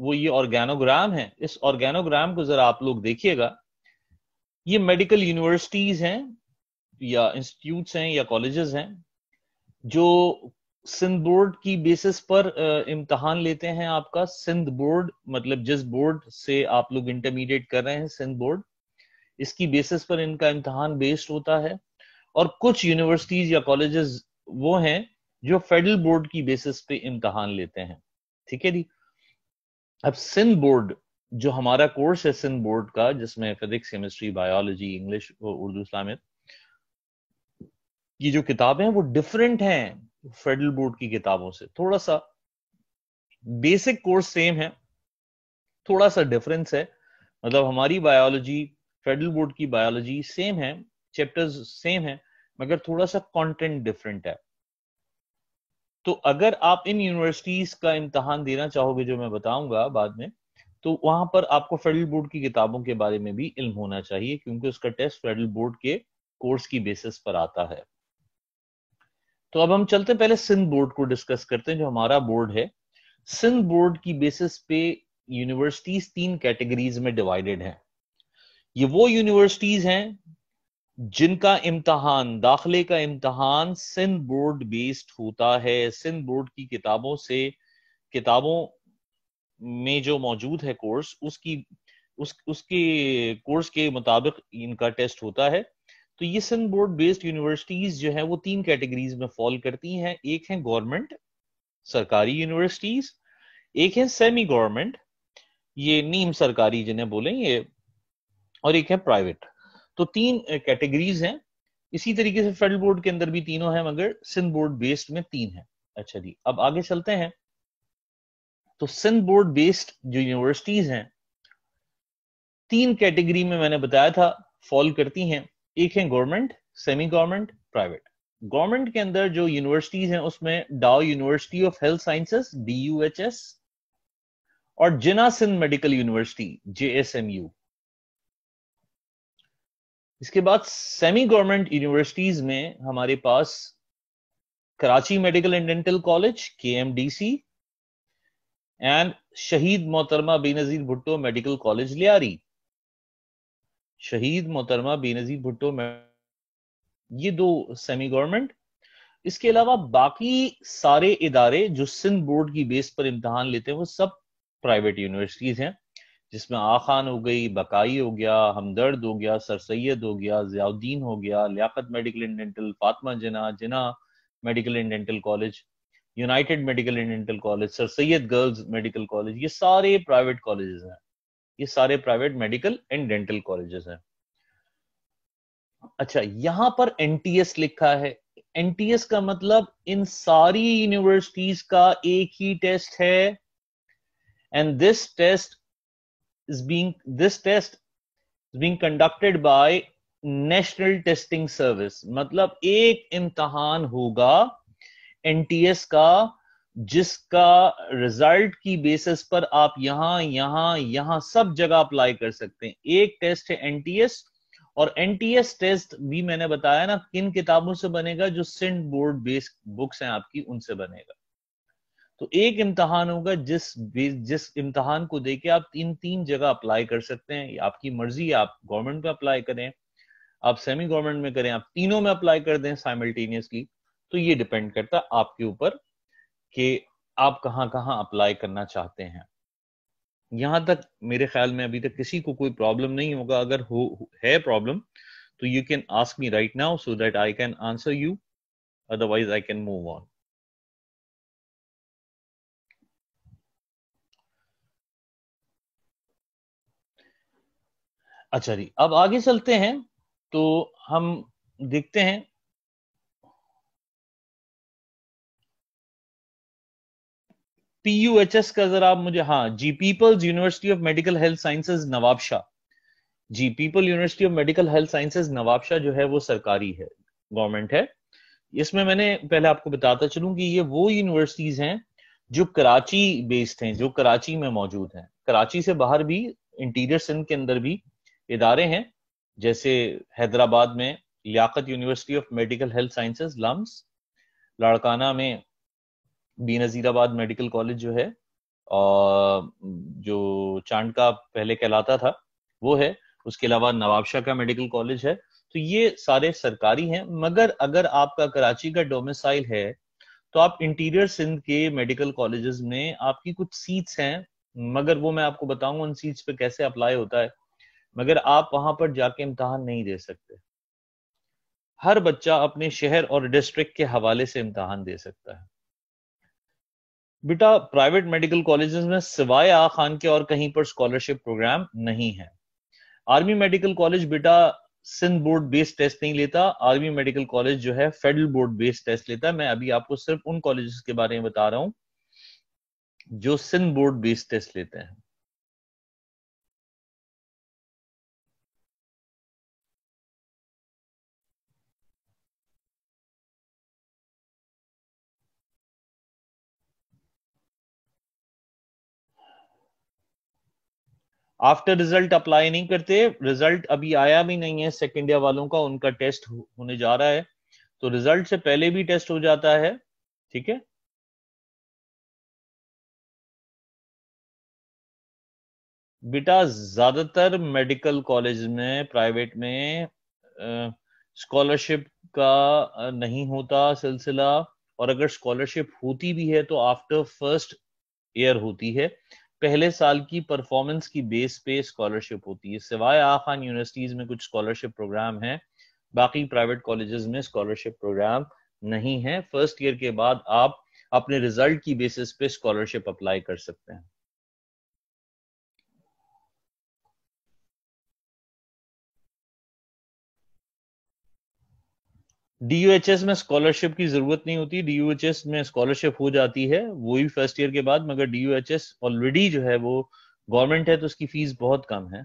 वो ये ऑर्गेनोग्राम है इस ऑर्गेनोग्राम को जरा आप लोग देखिएगा ये मेडिकल यूनिवर्सिटीज हैं या इंस्टीट्यूट्स हैं या कॉलेजेस हैं जो सिंध बोर्ड की बेसिस पर इम्तहान लेते हैं आपका सिंध बोर्ड मतलब जिस बोर्ड से आप लोग इंटरमीडिएट कर रहे हैं सिंध बोर्ड इसकी बेसिस पर इनका इम्तहान बेस्ड होता है और कुछ यूनिवर्सिटीज या कॉलेजेस वो हैं जो फेडरल बोर्ड की बेसिस पे इम्तहान लेते हैं ठीक है जी अब सिंध बोर्ड जो हमारा कोर्स है सिंध बोर्ड का जिसमें physics chemistry biology English Urdu Islamic ये जो किताबें हैं वो डिफरेंट हैं फेडरल बोर्ड की किताबों से थोड़ा सा बेसिक कोर्स सेम है थोड़ा सा डिफरेंस है मतलब हमारी बायोलॉजी फेडरल बोर्ड की बायोलॉजी सेम है चैप्टर्स सेम है मगर थोड़ा सा कंटेंट डिफरेंट है तो अगर आप इन यूनिवर्सिटीज का इम्तहान देना चाहोगे जो मैं बताऊंगा बाद में तो वहां पर आपको फेडरल बोर्ड की किताबों के बारे में भी इल्म होना चाहिए क्योंकि उसका टेस्ट फेडरल बोर्ड के कोर्स की बेसिस पर आता है तो अब हम चलते पहले सिंध बोर्ड को डिस्कस करते हैं जो हमारा बोर्ड है सिंध बोर्ड की बेसिस पे यूनिवर्सिटीज तीन कैटेगरीज में डिवाइडेड हैं ये वो यूनिवर्सिटीज हैं जिनका इम्तहान दाखिले का इम्तहान सिंध बोर्ड बेस्ड होता है सिंध बोर्ड की किताबों से किताबों में जो मौजूद है कोर्स उसकी उस उसके कोर्स के मुताबिक इनका टेस्ट होता है तो ये सिंध बोर्ड बेस्ड यूनिवर्सिटीज जो है वो तीन कैटेगरीज में फॉल करती हैं एक है गवर्नमेंट सरकारी यूनिवर्सिटीज एक है सेमी गवर्नमेंट ये नीम सरकारी जिन्हें बोले ये और एक है प्राइवेट तो तीन कैटेगरीज हैं इसी तरीके से फेडरल बोर्ड के अंदर भी तीनों हैं मगर सिंध बोर्ड बेस्ड में तीन है अच्छा जी अब आगे चलते हैं तो सिंध बोर्ड बेस्ड जो यूनिवर्सिटीज हैं तीन कैटेगरी में मैंने बताया था फॉल करती हैं एक है government semi government private government के अंदर जो यूनिवर्सिटीज हैं उसमें Dow university of health sciences D और Jinnah Sindh medical university J U इसके बाद सेमी गवर्नमेंट यूनिवर्सिटीज में हमारे पास Karachi medical and dental college K M D C and Shaheed Mohtarma Benazir Bhutto medical college Lyari Shaheed Mohtarma Benazir Bhutto ये दो सेमी गवर्नमेंट इसके अलावा बाकी सारे इदारे जो सिंध बोर्ड की बेस पर इम्तहान लेते हैं वो सब प्राइवेट यूनिवर्सिटीज हैं जिसमें आखान हो गई बकाई हो गया हमदर्द हो गया सर सैद हो गया जियाउद्दीन हो गया Liaquat medical and dental Fatima Jinnah Jinnah medical and dental college united medical and dental college sir Syed girls medical college ये सारे प्राइवेट कॉलेज हैं ये सारे private medical and dental college हैं अच्छा यहां पर एन लिखा है एन का मतलब इन सारी यूनिवर्सिटीज का एक ही टेस्ट है and this test is being this test is being conducted by national testing service मतलब एक इम्तहान होगा nts का जिसका रिजल्ट की बेसिस पर आप यहां यहां यहां सब जगह अप्लाई कर सकते हैं एक टेस्ट है एनटीएस और एनटीएस टेस्ट भी मैंने बताया ना किन किताबों से बनेगा जो सिंट बोर्ड बेस्ड बुक्स हैं आपकी उनसे बनेगा तो एक इम्तहान होगा जिस जिस इम्तहान को देके आप तीन तीन जगह अप्लाई कर सकते हैं आपकी मर्जी है आप गवर्नमेंट में अप्लाई करें आप सेमी गवर्नमेंट में करें आप तीनों में अप्लाई कर दें साइमल्टेनियसली तो ये डिपेंड करता है आपके ऊपर कि आप कहाँ कहाँ अप्लाई करना चाहते हैं यहां तक मेरे ख्याल में अभी तक किसी को कोई प्रॉब्लम नहीं होगा अगर हो है प्रॉब्लम तो you can ask me right now so that I can answer you otherwise I can move on अच्छा जी अब आगे चलते हैं तो हम देखते हैं पीयूएचएस का जरा आप मुझे हाँ जी peoples university of medical health sciences Nawabshah जी people university of medical health sciences Nawabshah जो है वो सरकारी है गवर्नमेंट है इसमें मैंने पहले आपको बताता चलूं कि ये वो यूनिवर्सिटीज हैं जो कराची बेस्ड हैं जो कराची में मौजूद हैं कराची से बाहर भी इंटीरियर सिंध के अंदर भी इदारे हैं जैसे हैदराबाद में Liaquat university of medical health sciences LUMS Larkana में बी नज़ीराबाद मेडिकल कॉलेज जो है और जो चांद का पहले कहलाता था वो है उसके अलावा नवाबशाह का मेडिकल कॉलेज है तो ये सारे सरकारी हैं मगर अगर आपका कराची का डोमिसाइल है तो आप इंटीरियर सिंध के मेडिकल कॉलेजेस में आपकी कुछ सीट्स हैं मगर वो मैं आपको बताऊंगा उन सीट्स पे कैसे अप्लाई होता है मगर आप वहां पर जाके इम्तहान नहीं दे सकते हर बच्चा अपने शहर और डिस्ट्रिक्ट के हवाले से इम्तहान दे सकता है बेटा प्राइवेट मेडिकल कॉलेजेस में सिवाय आ खान के और कहीं पर स्कॉलरशिप प्रोग्राम नहीं है आर्मी मेडिकल कॉलेज बेटा सिंध बोर्ड बेस्ड टेस्ट नहीं लेता आर्मी मेडिकल कॉलेज जो है फेडरल बोर्ड बेस्ड टेस्ट लेता है मैं अभी आपको सिर्फ उन कॉलेजेस के बारे में बता रहा हूँ जो सिंध बोर्ड बेस्ड टेस्ट लेते हैं आफ्टर रिजल्ट अप्लाई नहीं करते रिजल्ट अभी आया भी नहीं है सेकेंड ईयर वालों का उनका टेस्ट होने जा रहा है तो रिजल्ट से पहले भी टेस्ट हो जाता है ठीक है बेटा ज्यादातर मेडिकल कॉलेज में प्राइवेट में स्कॉलरशिप का नहीं होता सिलसिला और अगर स्कॉलरशिप होती भी है तो आफ्टर फर्स्ट ईयर होती है पहले साल की परफॉर्मेंस की बेस पे स्कॉलरशिप होती है सिवाय आ खान यूनिवर्सिटीज में कुछ स्कॉलरशिप प्रोग्राम है बाकी प्राइवेट कॉलेजेस में स्कॉलरशिप प्रोग्राम नहीं है फर्स्ट ईयर के बाद आप अपने रिजल्ट की बेसिस पे स्कॉलरशिप अप्लाई कर सकते हैं डीयूएचएस में स्कॉलरशिप की जरूरत नहीं होती डीयूएचएस में स्कॉलरशिप हो जाती है वो भी फर्स्ट ईयर के बाद मगर डीयूएचएस ऑलरेडी जो है वो गवर्नमेंट है तो उसकी फीस बहुत कम है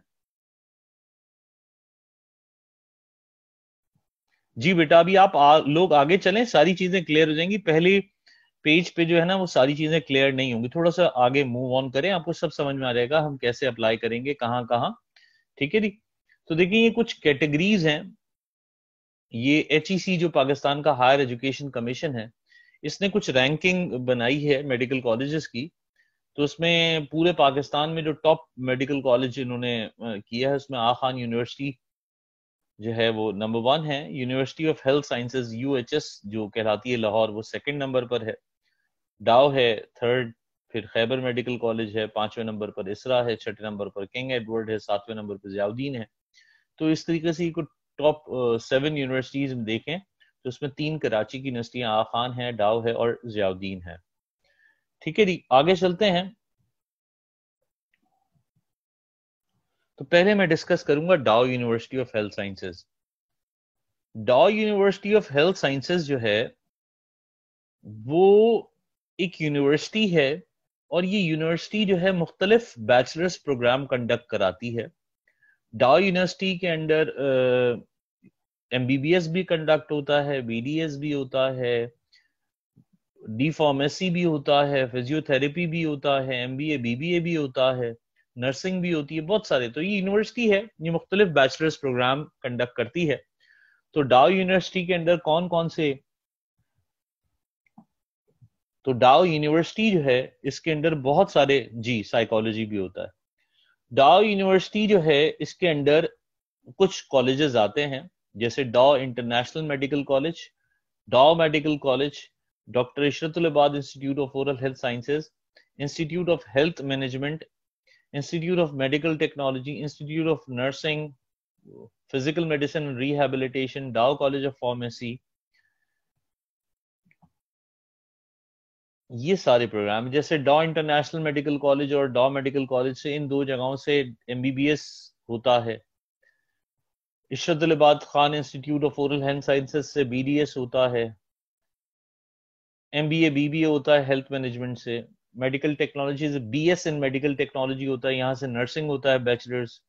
जी बेटा अभी आप आ, लोग आगे चलें सारी चीजें क्लियर हो जाएंगी पहले पेज पे जो है ना वो सारी चीजें क्लियर नहीं होंगी थोड़ा सा आगे मूव ऑन करें आपको सब समझ में आ जाएगा हम कैसे अप्लाई करेंगे कहाँ कहाँ ठीक है जी तो देखिए ये कुछ कैटेगरीज हैं ये एच e जो पाकिस्तान का हायर एजुकेशन कमीशन है इसने कुछ रैंकिंग बनाई है मेडिकल कॉलेजेस की तो उसमें पूरे पाकिस्तान में जो टॉप मेडिकल कॉलेज इन्होंने किया है उसमें आ खान यूनिवर्सिटी जो है वो नंबर वन है university of health sciences S जो कहलाती है लाहौर वो सेकंड नंबर पर है डाओ है थर्ड फिर खैबर मेडिकल कॉलेज है पांचवें नंबर पर इसरा है छठे नंबर पर किंग एडवर्ड है सातवें नंबर पर जियाउद्दीन है तो इस तरीके से कुछ टॉप सेवन यूनिवर्सिटीज में देखें तो उसमें तीन कराची की यूनिवर्सिटियां आखान है डाव है और जियाउद्दीन है ठीक है जी आगे चलते हैं तो पहले मैं डिस्कस करूंगा Dow university of health sciences Dow university of health sciences जो है वो एक यूनिवर्सिटी है और ये यूनिवर्सिटी जो है मुख्तलिफ बैचलर्स प्रोग्राम कंडक्ट कराती है डाओ यूनिवर्सिटी के अंडर एम भी कंडक्ट होता है बी भी होता है डी फार्मेसी भी होता है फिजियोथेरेपी भी होता है M B A B B A भी होता है नर्सिंग भी होती है बहुत सारे तो ये यूनिवर्सिटी है ये मुख्तलिफ बैचलर्स प्रोग्राम कंडक्ट करती है तो डाओ यूनिवर्सिटी के अंदर कौन कौन से तो डाओ यूनिवर्सिटी जो है इसके अंदर बहुत सारे जी साइकोलॉजी भी होता है डाओ यूनिवर्सिटी जो है इसके अंडर कुछ कॉलेजेस आते हैं जैसे Dow international medical college Dow medical college doctor Ishratulibad institute of oral health sciences institute of health management institute of medical technology institute of nursing physical medicine rehabilitation Dow college of pharmacy ये सारे programme जैसे डॉ international medical college और डॉ medical college से इन दो जगहों से एमबीबीएस होता है Ishratulibad Khan institute of oral health sciences से बीडीएस होता है एमबीए बीबीए होता है हेल्थ मैनेजमेंट से medical technology S in medical technology होता है यहाँ से नर्सिंग होता है बैचलर्स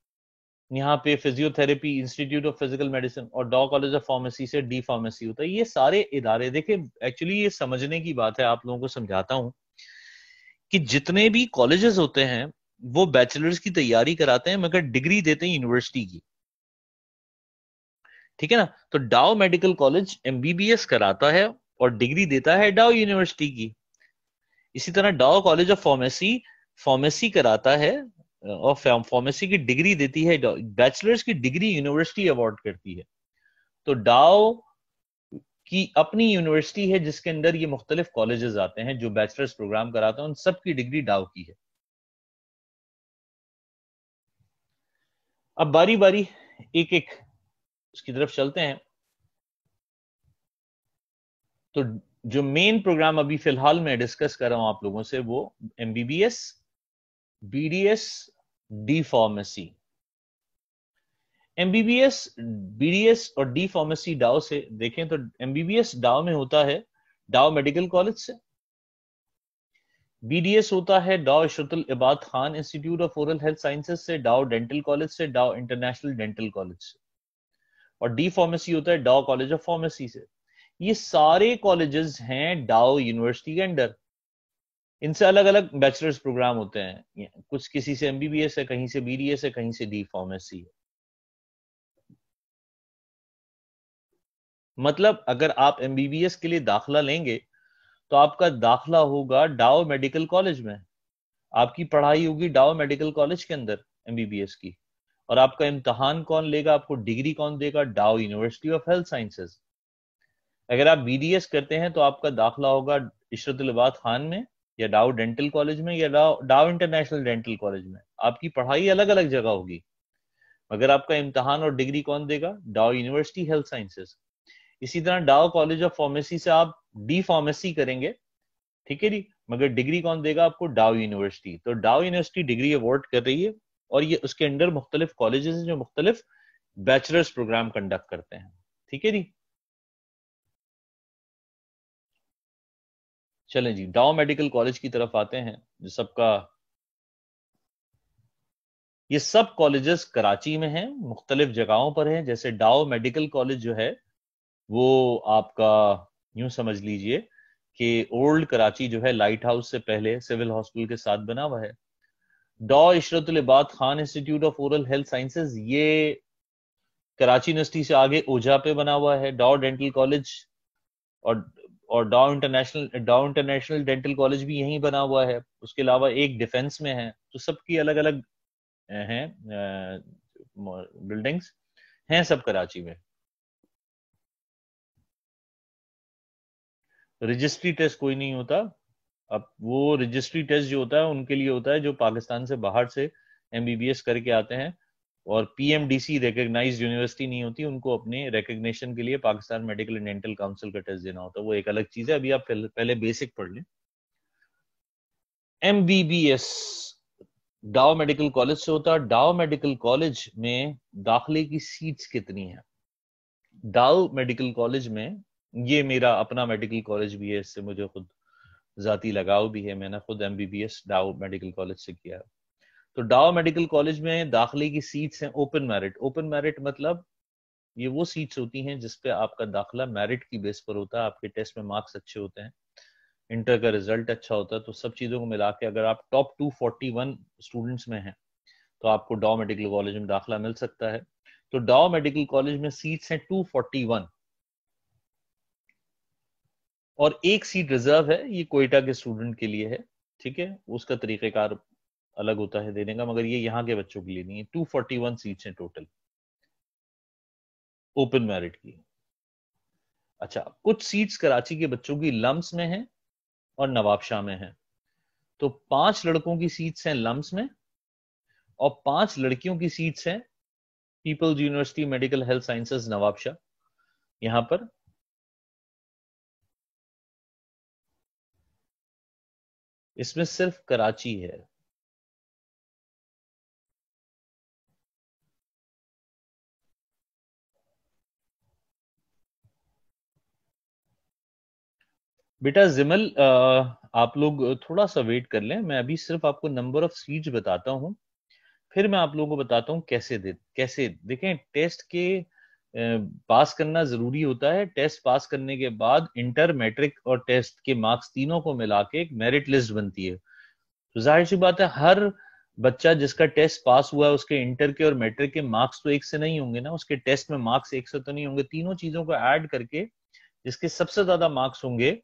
यहाँ पे physiotherapy institute of physical medicine और डॉ कॉलेज ऑफ फार्मेसी से डी फार्मेसी होता है ये सारे इदारे देखिए एक्चुअली ये समझने की बात है आप लोगों को समझाता हूँ कि जितने भी कॉलेजेस होते हैं वो बैचलर्स की तैयारी कराते हैं मगर डिग्री देते हैं यूनिवर्सिटी की ठीक है ना तो डाओ मेडिकल कॉलेज एमबीबीएस कराता है और डिग्री देता है डाओ यूनिवर्सिटी की इसी तरह Dow college of pharmacy pharmacy कराता है ऑफ फार्मेसी की डिग्री देती है बैचलर्स की डिग्री यूनिवर्सिटी अवार्ड करती है तो डाओ की अपनी यूनिवर्सिटी है जिसके अंदर ये मुख्तलिफ कॉलेजेस आते हैं जो बैचलर्स प्रोग्राम कराते हैं उन सब की डिग्री डाओ की है अब बारी बारी एक एक उसकी तरफ चलते हैं तो जो मेन प्रोग्राम अभी फिलहाल मैं डिस्कस कर रहा हूं आप लोगों से वो MBBS BDS D pharmacy MBBS BDS और डी फार्मेसी डाओ से देखें तो एमबीबीएस डाओ में होता है डाओ मेडिकल कॉलेज से बीडीएस होता है Dow Ishratul Ibad Khan institute of oral health sciences से डाओ डेंटल कॉलेज से डाओ इंटरनेशनल डेंटल कॉलेज से और डी फार्मेसी होता है डाओ कॉलेज ऑफ फार्मेसी से ये सारे कॉलेजेस हैं डाओ यूनिवर्सिटी के अंडर इनसे अलग अलग बैचलर्स प्रोग्राम होते हैं कुछ किसी से एमबीबीएस है कहीं से बी है कहीं से डी फार्मेसी है मतलब अगर आप एमबीबीएस के लिए दाखला लेंगे तो आपका दाखला होगा डाओ मेडिकल कॉलेज में आपकी पढ़ाई होगी डाओ मेडिकल कॉलेज के अंदर एमबीबीएस की और आपका इम्तहान कौन लेगा आपको डिग्री कौन देगा Dow university of health sciences अगर आप बी करते हैं तो आपका दाखला होगा इशरतुलबाद खान में या डाउ डेंटल कॉलेज में या डाउ डाउ इंटरनेशनल डेंटल कॉलेज में आपकी पढ़ाई अलग अलग जगह होगी मगर आपका इम्तहान और डिग्री कौन देगा डाउ यूनिवर्सिटी हेल्थ साइंसेस इसी तरह डाउ कॉलेज ऑफ फार्मेसी से आप डी फार्मेसी करेंगे ठीक है जी मगर डिग्री कौन देगा आपको डाउ यूनिवर्सिटी तो डाउ यूनिवर्सिटी डिग्री अवॉर्ड कर रही है और ये उसके अंडर मुख्तलिफ कॉलेजेस जो मुख्तलिफ बैचलर्स प्रोग्राम कंडक्ट करते हैं ठीक है जी चलें जी डाओ मेडिकल कॉलेज की तरफ आते हैं जो सबका ये सब कॉलेजेस कराची में हैं मुख्तलिफ जगहों पर हैं जैसे डाओ मेडिकल कॉलेज जो है वो आपका यूं समझ लीजिए कि ओल्ड कराची जो है लाइट हाउस से पहले सिविल हॉस्पिटल के साथ बना हुआ है डॉ Ibad Khan institute of oral health sciences ये कराची यूनिवर्सिटी से आगे ओझा पे बना हुआ है डॉ डेंटल कॉलेज और और डाउ इंटरनेशनल डाउ इंटरनेशनल डेंटल कॉलेज भी यहीं बना हुआ है उसके अलावा एक डिफेंस में है तो सबकी अलग अलग हैं बिल्डिंग्स हैं सब कराची में रजिस्ट्री टेस्ट कोई नहीं होता अब वो रजिस्ट्री टेस्ट जो होता है उनके लिए होता है जो पाकिस्तान से बाहर से एमबीबीएस करके आते हैं और पीएमडीसी रिकग्नाइज यूनिवर्सिटी नहीं होती उनको अपने रिकग्निशन के लिए Pakistan medical and dental council का टेस्ट देना होता है वो एक अलग चीज है अभी आप पहले बेसिक पढ़ लें M B B S Dow medical college से होता है डाओ मेडिकल कॉलेज में दाखिले की सीट्स कितनी है डाओ मेडिकल कॉलेज में ये मेरा अपना मेडिकल कॉलेज भी है इससे मुझे खुद जाती लगाव भी है मैंने खुद M B B S Dow medical college से किया है तो डाओ मेडिकल कॉलेज में दाखिले की सीट्स हैं ओपन मेरिट ओपन मेरिट मतलब ये वो सीट्स होती हैं जिसपे आपका दाखिला मेरिट की बेस पर होता है आपके टेस्ट में मार्क्स अच्छे होते हैं इंटर का रिजल्ट अच्छा होता है तो सब चीज़ों को मिला के अगर आप टॉप 241 स्टूडेंट्स में हैं तो आपको डाओ मेडिकल कॉलेज में दाखिला मिल सकता है तो डाओ मेडिकल कॉलेज में सीट्स हैं 241 और एक सीट रिजर्व है ये कोयटा के स्टूडेंट के लिए है ठीक है उसका तरीकेकार अलग होता है देने का मगर ये यहाँ के बच्चों के लिए नहीं है टू फोर्टी वन सीट्स हैं टोटल ओपन मेरिट की अच्छा कुछ सीट्स कराची के बच्चों की लम्स में हैं और नवाबशाह में हैं तो पांच लड़कों की सीट्स हैं लम्स में और पांच लड़कियों की सीट्स हैं peoples university medical health sciences Nawabshah यहां पर इसमें सिर्फ कराची है बेटा जिमल आप लोग थोड़ा सा वेट कर लें मैं अभी सिर्फ आपको नंबर ऑफ सीट्स बताता हूँ फिर मैं आप लोगों को बताता हूँ कैसे दे कैसे देखें टेस्ट के पास करना जरूरी होता है टेस्ट पास करने के बाद इंटर मैट्रिक और टेस्ट के मार्क्स तीनों को मिला के एक मेरिट लिस्ट बनती है तो जाहिर सी बात है हर बच्चा जिसका टेस्ट पास हुआ है उसके इंटर के और मैट्रिक के मार्क्स तो एक से नहीं होंगे ना उसके टेस्ट में मार्क्स एक से तो नहीं होंगे तीनों चीजों को ऐड करके जिसके सबसे ज्यादा मार्क्स होंगे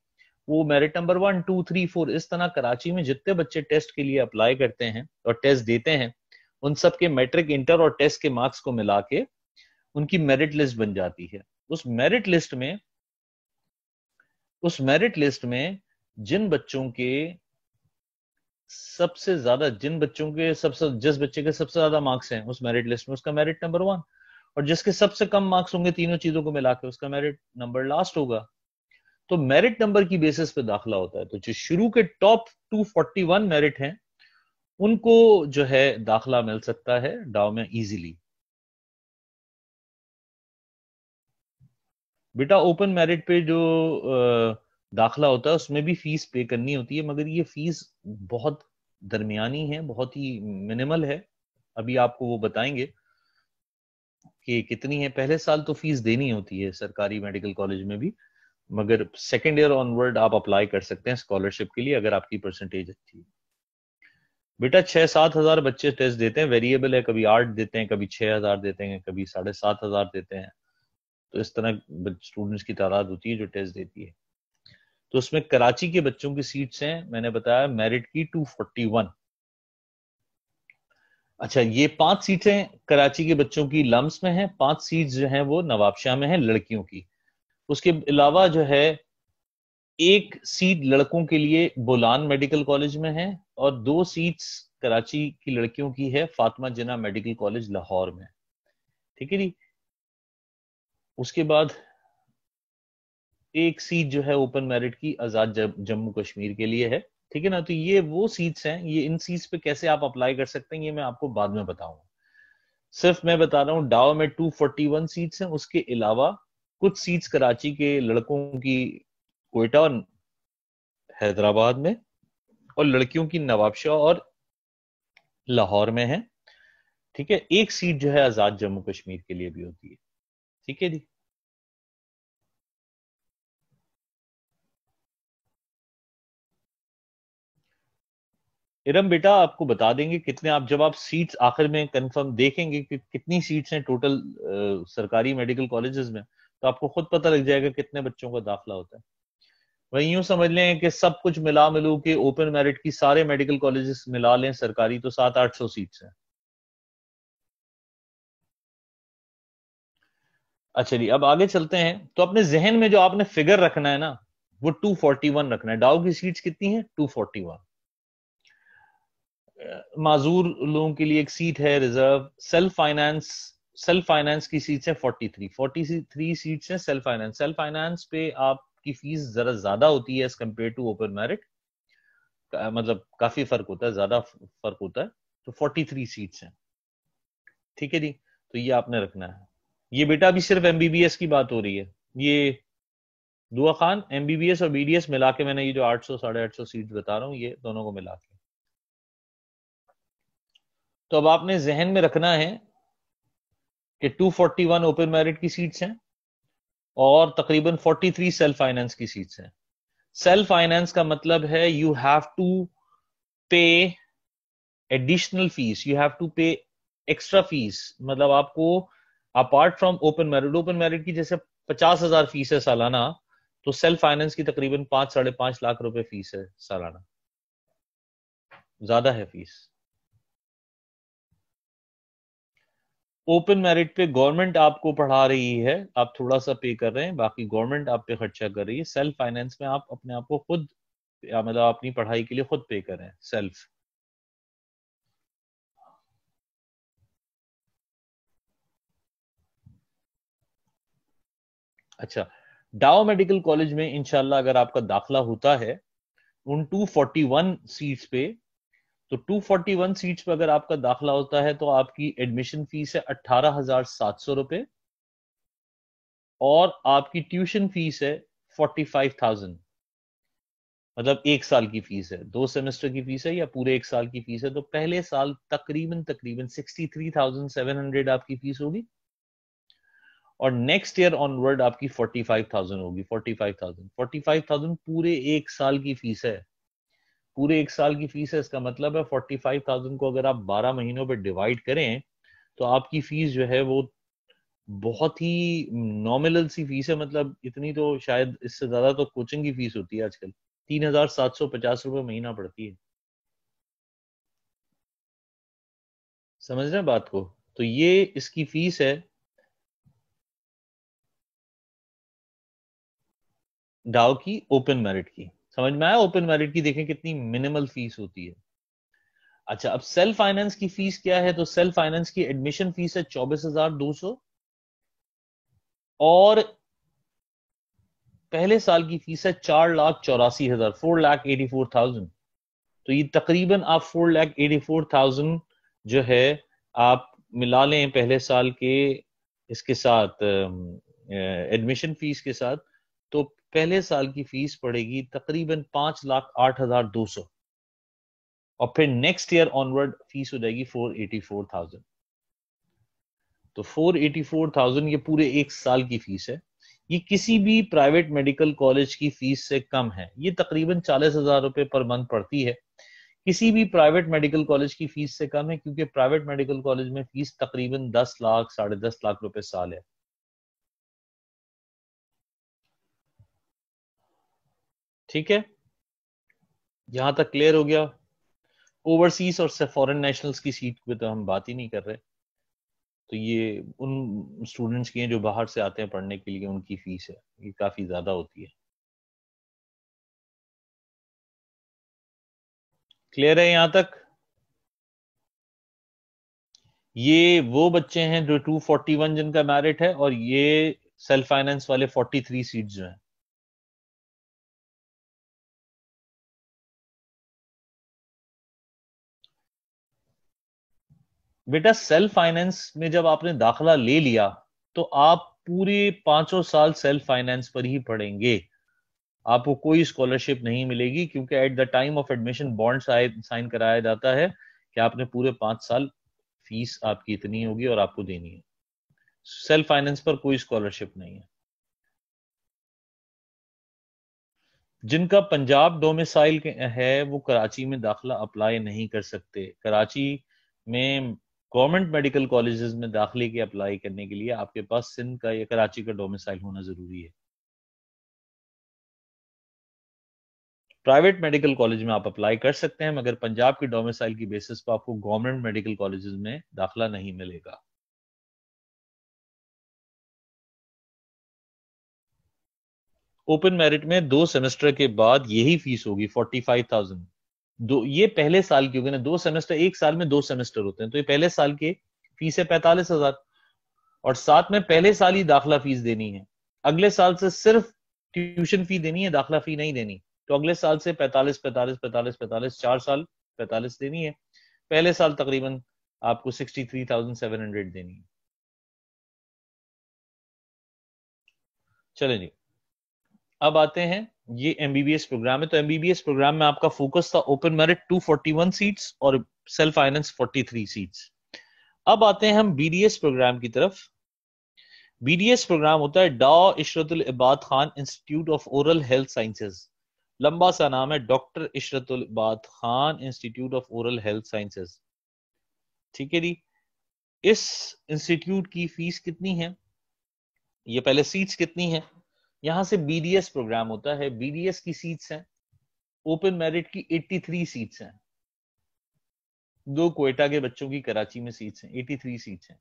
वो merit number one two three four इस तरह कराची में जितने बच्चे टेस्ट के लिए अप्लाई करते हैं और टेस्ट देते हैं उन सब के मैट्रिक इंटर और टेस्ट के मार्क्स को मिला के उनकी मेरिट लिस्ट बन जाती है उस मेरिट लिस्ट में उस मेरिट लिस्ट में जिन बच्चों के सबसे ज्यादा जिन बच्चों के सबसे जिस बच्चे के सबसे ज्यादा मार्क्स हैं उस मेरिट लिस्ट में उसका मेरिट नंबर वन और जिसके सबसे कम मार्क्स होंगे तीनों चीजों को मिला के उसका मेरिट नंबर लास्ट होगा तो मेरिट नंबर की बेसिस पे दाखिला होता है तो जो शुरू के टॉप 241 मेरिट हैं उनको जो है दाखला मिल सकता है डाव में इजीली बेटा ओपन मेरिट पे जो दाखला होता है उसमें भी फीस पे करनी होती है मगर ये फीस बहुत दरमियानी है बहुत ही मिनिमल है अभी आपको वो बताएंगे कि कितनी है पहले साल तो फीस देनी होती है सरकारी मेडिकल कॉलेज में भी मगर सेकेंड ईयर ऑनवर्ड आप अप्लाई कर सकते हैं स्कॉलरशिप के लिए अगर आपकी परसेंटेज अच्छी है बेटा छह सात हजार बच्चे टेस्ट देते हैं वेरिएबल है कभी आठ देते हैं कभी छह हजार देते हैं कभी साढ़े सात हजार देते हैं तो इस तरह स्टूडेंट्स की तादाद होती है जो टेस्ट देती है तो उसमें कराची के बच्चों की सीट्स हैं मैंने बताया मेरिट की 241 अच्छा ये पांच सीटें कराची के बच्चों की लम्स में हैं पांच सीट जो हैं वो नवाबशाह में हैं लड़कियों की उसके अलावा जो है एक सीट लड़कों के लिए बोलान मेडिकल कॉलेज में है और दो सीट्स कराची की लड़कियों की है फातिमा जिना मेडिकल कॉलेज लाहौर में ठीक है जी उसके बाद एक सीट जो है ओपन मेरिट की आजाद जम्मू कश्मीर के लिए है ठीक है ना तो ये वो सीट्स हैं ये इन सीट्स पे कैसे आप अप्लाई कर सकते हैं ये मैं आपको बाद में बताऊंगा सिर्फ मैं बता रहा हूँ डाओ में 241 सीट्स हैं उसके अलावा कुछ सीट्स कराची के लड़कों की कोयटा और हैदराबाद में और लड़कियों की नवाबशाह और लाहौर में है ठीक है एक सीट जो है आजाद जम्मू कश्मीर के लिए भी होती है ठीक है जी इरम बेटा आपको बता देंगे कितने आप जब आप सीट्स आखिर में कंफर्म देखेंगे कि कितनी सीट्स हैं टोटल आ, सरकारी मेडिकल कॉलेजेस में तो आपको खुद पता लग जाएगा कितने बच्चों का दाखिला होता है वही यूं समझ लें कि सब कुछ मिला मिलू के ओपन मेरिट की सारे मेडिकल कॉलेजेस मिला लें सरकारी तो सात आठ सौ सीट्स हैं अच्छा जी अब आगे चलते हैं तो अपने जहन में जो आपने फिगर रखना है ना वो 241 रखना है डाउ की सीट्स कितनी है 241 माजूर लोगों के लिए एक सीट है reserve self finance self finance की सीट्स हैं 43 43 सीट्स हैं सेल्फ फाइनेंस सेल्फ फाइनेंस पे आपकी फीस जरा ज्यादा होती है as compare to open merit मतलब काफी फर्क होता है ज्यादा फर्क होता है तो 43 सीट्स हैं ठीक है जी तो ये आपने रखना है ये बेटा अभी सिर्फ एमबीबीएस की बात हो रही है ये दुआ खान एमबीबीएस और बीडीएस मिला के मैंने ये जो 800 साढ़े आठ सीट बता रहा हूँ ये दोनों को मिला के तो अब आपने जहन में रखना है कि 241 ओपन मेरिट की सीट्स हैं और तकरीबन 43 सेल्फ फाइनेंस की सीट्स हैं सेल्फ फाइनेंस का मतलब है you have to pay additional fees you have to pay extra fees मतलब आपको apart from open merit open merit की जैसे पचास हजार फीस है सालाना तो सेल्फ फाइनेंस की तकरीबन पांच साढ़े पांच लाख रुपए फीस है सालाना ज्यादा है फीस ओपन मेरिट पे गवर्नमेंट आपको पढ़ा रही है आप थोड़ा सा पे कर रहे हैं बाकी गवर्नमेंट आप पे खर्चा कर रही है सेल्फ फाइनेंस में आप अपने आप को खुद मतलब अपनी पढ़ाई के लिए खुद पे कर रहे हैं सेल्फ अच्छा डाओ मेडिकल कॉलेज में इनशाला अगर आपका दाखला होता है उन 241 सीट्स पे तो 241 सीट्स पर अगर आपका दाखिला होता है तो आपकी एडमिशन फीस है अट्ठारह हजार सात सौ रुपये और आपकी ट्यूशन फीस है फोर्टी फाइव थाउजेंड मतलब एक साल की फीस है दो सेमेस्टर की फीस है या पूरे एक साल की फीस है तो पहले साल तकरीबन तकरीबन sixty three thousand seven hundred आपकी फीस होगी और नेक्स्ट ईयर ऑनवर्ड आपकी फोर्टी फाइव थाउजेंड होगी forty five thousand forty five thousand पूरे एक साल की फीस है पूरे एक साल की फीस है इसका मतलब है फोर्टी फाइव थाउजेंड को अगर आप बारह महीनों पर डिवाइड करें तो आपकी फीस जो है वो बहुत ही नॉर्मल सी फीस है मतलब इतनी तो शायद इससे ज्यादा तो कोचिंग की फीस होती है आजकल तीन हजार सात सौ पचास रुपये महीना पड़ती है समझ रहे बात को तो ये इसकी फीस है डाव की ओपन मेरिट की समझ में आया ओपन मैरिट की देखें कितनी मिनिमल फीस होती है अच्छा अब सेल्फ फाइनेंस की फीस क्या है तो सेल्फ फाइनेंस की एडमिशन फीस है चौबीस हजार दो सौ और पहले साल की फीस है चार लाख चौरासी हजार four lakh eighty four thousand तो ये तकरीबन आप four lakh eighty four thousand जो है आप मिला लें पहले साल के इसके साथ एडमिशन फीस के साथ तो पहले साल की फीस पड़ेगी तकरीबन पांच लाख आठ हजार दो सौ और फिर नेक्स्ट ईयर ऑनवर्ड फीस हो जाएगी फोर एटी फोर थाउजेंड तो फोर एटी फोर थाउजेंड ये पूरे एक साल की फीस है ये किसी भी प्राइवेट मेडिकल कॉलेज की फीस से कम है ये तकरीबन चालीस हजार रुपए पर मंथ पड़ती है किसी भी प्राइवेट मेडिकल कॉलेज की फीस से कम है क्योंकि प्राइवेट मेडिकल कॉलेज में फीस तकरीबन दस लाख साढ़े दस लाख रुपए साल है ठीक है यहां तक क्लियर हो गया ओवरसीज और फॉरेन नेशनल्स की सीट पे तो हम बात ही नहीं कर रहे तो ये उन स्टूडेंट्स की हैं जो बाहर से आते हैं पढ़ने के लिए उनकी फीस है ये काफी ज्यादा होती है क्लियर है यहां तक ये वो बच्चे हैं जो 241 जिनका मैरिट है और ये सेल्फ फाइनेंस वाले 43 सीट जो हैं बेटा सेल्फ फाइनेंस में जब आपने दाखला ले लिया तो आप पूरे पांचों साल सेल्फ फाइनेंस पर ही पढ़ेंगे आपको कोई स्कॉलरशिप नहीं मिलेगी क्योंकि at the time of admission bond sign कराया जाता है कि आपने पूरे पांच साल फीस आपकी इतनी होगी और आपको देनी है सेल्फ फाइनेंस पर कोई स्कॉलरशिप नहीं है जिनका पंजाब डोमिसाइल है वो कराची में दाखला अप्लाई नहीं कर सकते कराची में गवर्नमेंट मेडिकल कॉलेजेस में दाखिले की अप्लाई करने के लिए आपके पास सिंध का या कराची का डोमिसाइल होना ज़रूरी है प्राइवेट मेडिकल कॉलेज में आप अप्लाई कर सकते हैं मगर पंजाब की डोमिसाइल की बेसिस पर आपको गवर्नमेंट मेडिकल कॉलेजेस में दाखिला नहीं मिलेगा ओपन मेरिट में दो सेमेस्टर के बाद यही फीस होगी फोर्टी फाइव थाउजेंड दो ये पहले साल की ना दो सेमेस्टर एक साल में दो सेमेस्टर होते हैं तो ये पहले साल के फीस है पैंतालीस हजार और साथ में पहले साल ही दाखिला फीस देनी है अगले साल से सिर्फ ट्यूशन फी देनी है दाखिला फी नहीं देनी तो अगले साल से पैंतालीस पैंतालीस पैंतालीस पैंतालीस चार साल पैंतालीस देनी है पहले साल तकरीबन आपको sixty three thousand seven hundred देनी है चले जी अब आते हैं ये एमबीबीएस प्रोग्राम है तो एमबीबीएस प्रोग्राम में आपका फोकस था ओपन मेरिट 241 सीट्स और सेल्फ फाइनेंस 43 सीट्स अब आते हैं हम बीडीएस प्रोग्राम की तरफ बीडीएस प्रोग्राम होता है डॉ Ishratul Ibad Khan institute of oral health sciences लंबा सा नाम है doctor Ishratul Ibad Khan institute of oral health sciences ठीक है जी इस इंस्टीट्यूट की फीस कितनी है ये पहले सीट्स कितनी है यहां से बीडीएस प्रोग्राम होता है बीडीएस की सीट्स हैं ओपन मेरिट की 83 सीट्स हैं दो कोयटा के बच्चों की कराची में सीट्स हैं 83 सीट्स हैं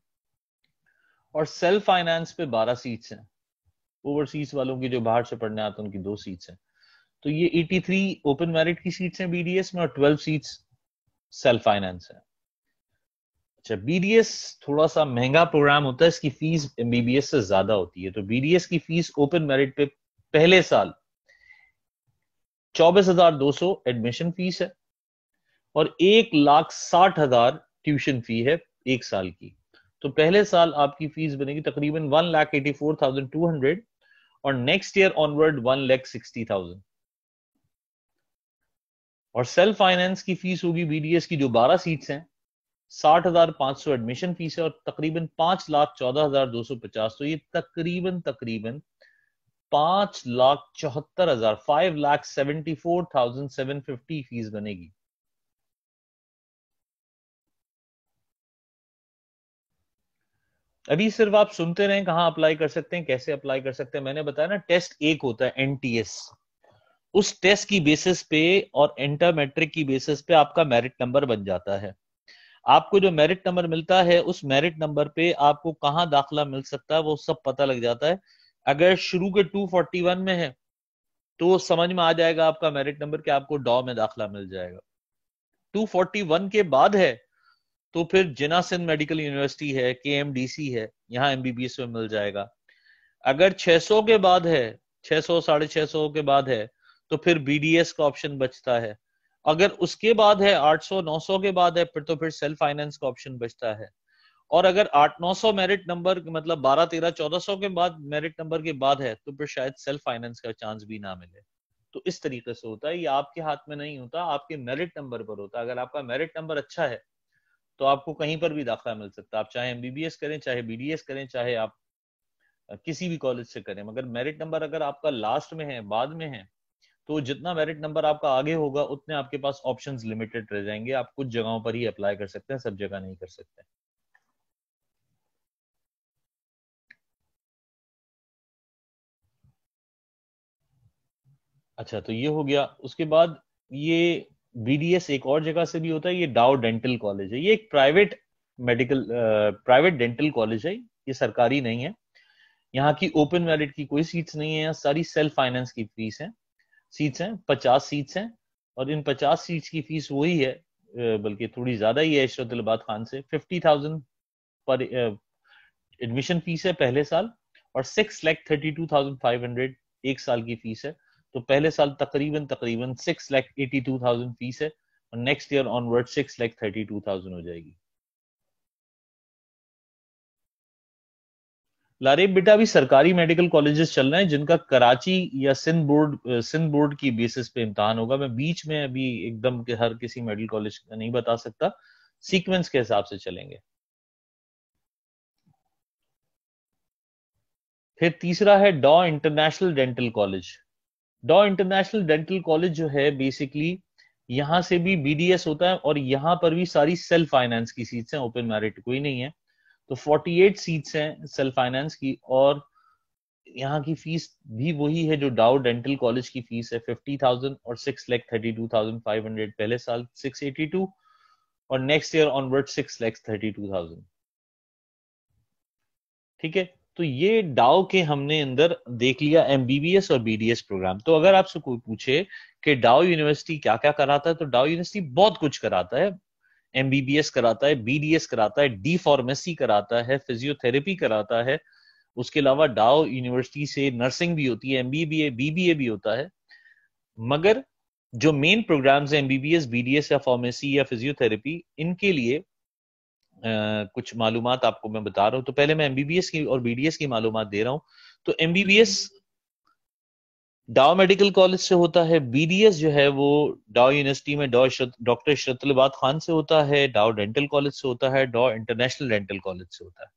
और सेल्फ फाइनेंस पे 12 सीट्स हैं ओवरसीज वालों की जो बाहर से पढ़ने आते हैं उनकी दो सीट्स हैं तो ये 83 ओपन मेरिट की सीट्स हैं बीडीएस में और 12 सीट्स सेल्फ फाइनेंस है अच्छा बीडीएस थोड़ा सा महंगा प्रोग्राम होता है इसकी फीस एमबीबीएस से ज्यादा होती है तो बीडीएस की फीस ओपन मेरिट पे पहले साल चौबीस हजार दो सौ एडमिशन फीस है और एक लाख साठ हजार ट्यूशन फी है एक साल की तो पहले साल आपकी फीस बनेगी तकरीबन one lakh eighty four thousand two hundred और next year onward one lakh sixty thousand और सेल्फ फाइनेंस की फीस होगी बीडीएस की जो बारह सीट्स हैं साठ हजार पांच सौ एडमिशन फीस है और तकरीबन पांच लाख चौदह हजार दो सौ पचास तो ये तकरीबन तकरीबन पांच लाख चौहत्तर हजार five lakh seventy four thousand seven fifty fees बनेगी अभी सिर्फ आप सुनते रहे कहा अप्लाई कर सकते हैं कैसे अप्लाई कर सकते हैं मैंने बताया ना टेस्ट एक होता है एनटीएस उस टेस्ट की बेसिस पे और इंटर मैट्रिक e की बेसिस पे आपका मेरिट नंबर बन जाता है आपको जो मेरिट नंबर मिलता है उस मेरिट नंबर पे आपको कहाँ दाखिला मिल सकता है वो सब पता लग जाता है अगर शुरू के 241 में है तो समझ में आ जाएगा आपका मेरिट नंबर कि आपको डॉ में दाखिला मिल जाएगा 241 के बाद है तो फिर जिना सिंध मेडिकल यूनिवर्सिटी है के है यहाँ एमबीबीएस में मिल जाएगा अगर 600 के बाद है 600 सौ साढ़े छह के बाद है तो फिर बीडीएस का ऑप्शन बचता है अगर उसके बाद है 800 900 के बाद है फिर तो फिर सेल्फ फाइनेंस का ऑप्शन बचता है और अगर 8 900 मेरिट नंबर मतलब बारह तेरह चौदह सौ के बाद मेरिट नंबर के बाद है तो फिर शायद सेल्फ फाइनेंस का चांस भी ना मिले तो इस तरीके से होता है ये आपके हाथ में नहीं होता आपके मेरिट नंबर पर होता है अगर आपका मेरिट नंबर अच्छा है तो आपको कहीं पर भी दाखिला मिल सकता है आप चाहे एमबीबीएस करें चाहे बीडीएस करें चाहे आप किसी भी कॉलेज से करें मगर मेरिट नंबर अगर आपका लास्ट में है बाद में है तो जितना मेरिट नंबर आपका आगे होगा उतने आपके पास ऑप्शन लिमिटेड रह जाएंगे आप कुछ जगहों पर ही अप्लाई कर सकते हैं सब जगह नहीं कर सकते अच्छा तो ये हो गया उसके बाद ये बीडीएस एक और जगह से भी होता है ये डाउ डेंटल कॉलेज है ये एक private medical private dental college है ये सरकारी नहीं है यहाँ की ओपन मेरिट की कोई सीट्स नहीं है सारी सेल्फ फाइनेंस की फीस है सीट्स हैं पचास सीट्स हैं और इन पचास सीट्स की फीस वही है बल्कि थोड़ी ज्यादा ही है इशरत अलबाद खान से फिफ्टी थाउजेंड पर एडमिशन फीस है पहले साल और six lakh thirty two thousand five hundred एक साल की फीस है तो पहले साल तकरीबन तकरीबन six lakh eighty two thousand fees है और next year onward six lakh thirty two thousand हो जाएगी लारेब बेटा अभी सरकारी मेडिकल कॉलेजेस चल रहे हैं जिनका कराची या सिंध बोर्ड सिंध बोर्ड की बेसिस पे इम्तहान होगा मैं बीच में अभी एकदम के हर किसी मेडिकल कॉलेज का नहीं बता सकता सीक्वेंस के हिसाब से चलेंगे फिर तीसरा है Dow international dental college Dow international dental college जो है बेसिकली यहां से भी बीडीएस होता है और यहां पर भी सारी सेल्फ फाइनेंस की सीट्स हैं ओपन मेरिट कोई नहीं है तो 48 सीट्स हैं सेल्फ फाइनेंस की और यहाँ की फीस भी वही है जो डाउ डेंटल कॉलेज की फीस है 50,000 और सिक्स लैख थर्टी पहले साल 682 और next year onward six lakh thirty two thousand ठीक है तो ये डाओ के हमने अंदर देख लिया एमबीबीएस और बीडीएस प्रोग्राम तो अगर आपसे कोई पूछे कि डाओ यूनिवर्सिटी क्या क्या कराता है तो डाओ यूनिवर्सिटी बहुत कुछ कराता है एस कराता है एस कराता है डी फार्मेसी कराता है फिजियोथेरेपी कराता है उसके अलावा डाओ यूनिवर्सिटी से नर्सिंग भी होती है एमबीबीए बीबीए भी होता है मगर जो मेन प्रोग्राम्स हैं एमबीबीएस बीडीएस या फार्मेसी या फिजियोथेरेपी इनके लिए आ, कुछ मालूम आपको मैं बता रहा हूँ तो पहले मैं एमबीबीएस की और बीडीएस की मालूम दे रहा हूँ तो एमबीबीएस डाओ मेडिकल कॉलेज से होता है बीडीएस जो है वो डाओ यूनिवर्सिटी में डॉ डॉक्टर शतलबाद खान से होता है डाओ डेंटल कॉलेज से होता है डॉ इंटरनेशनल डेंटल कॉलेज से होता है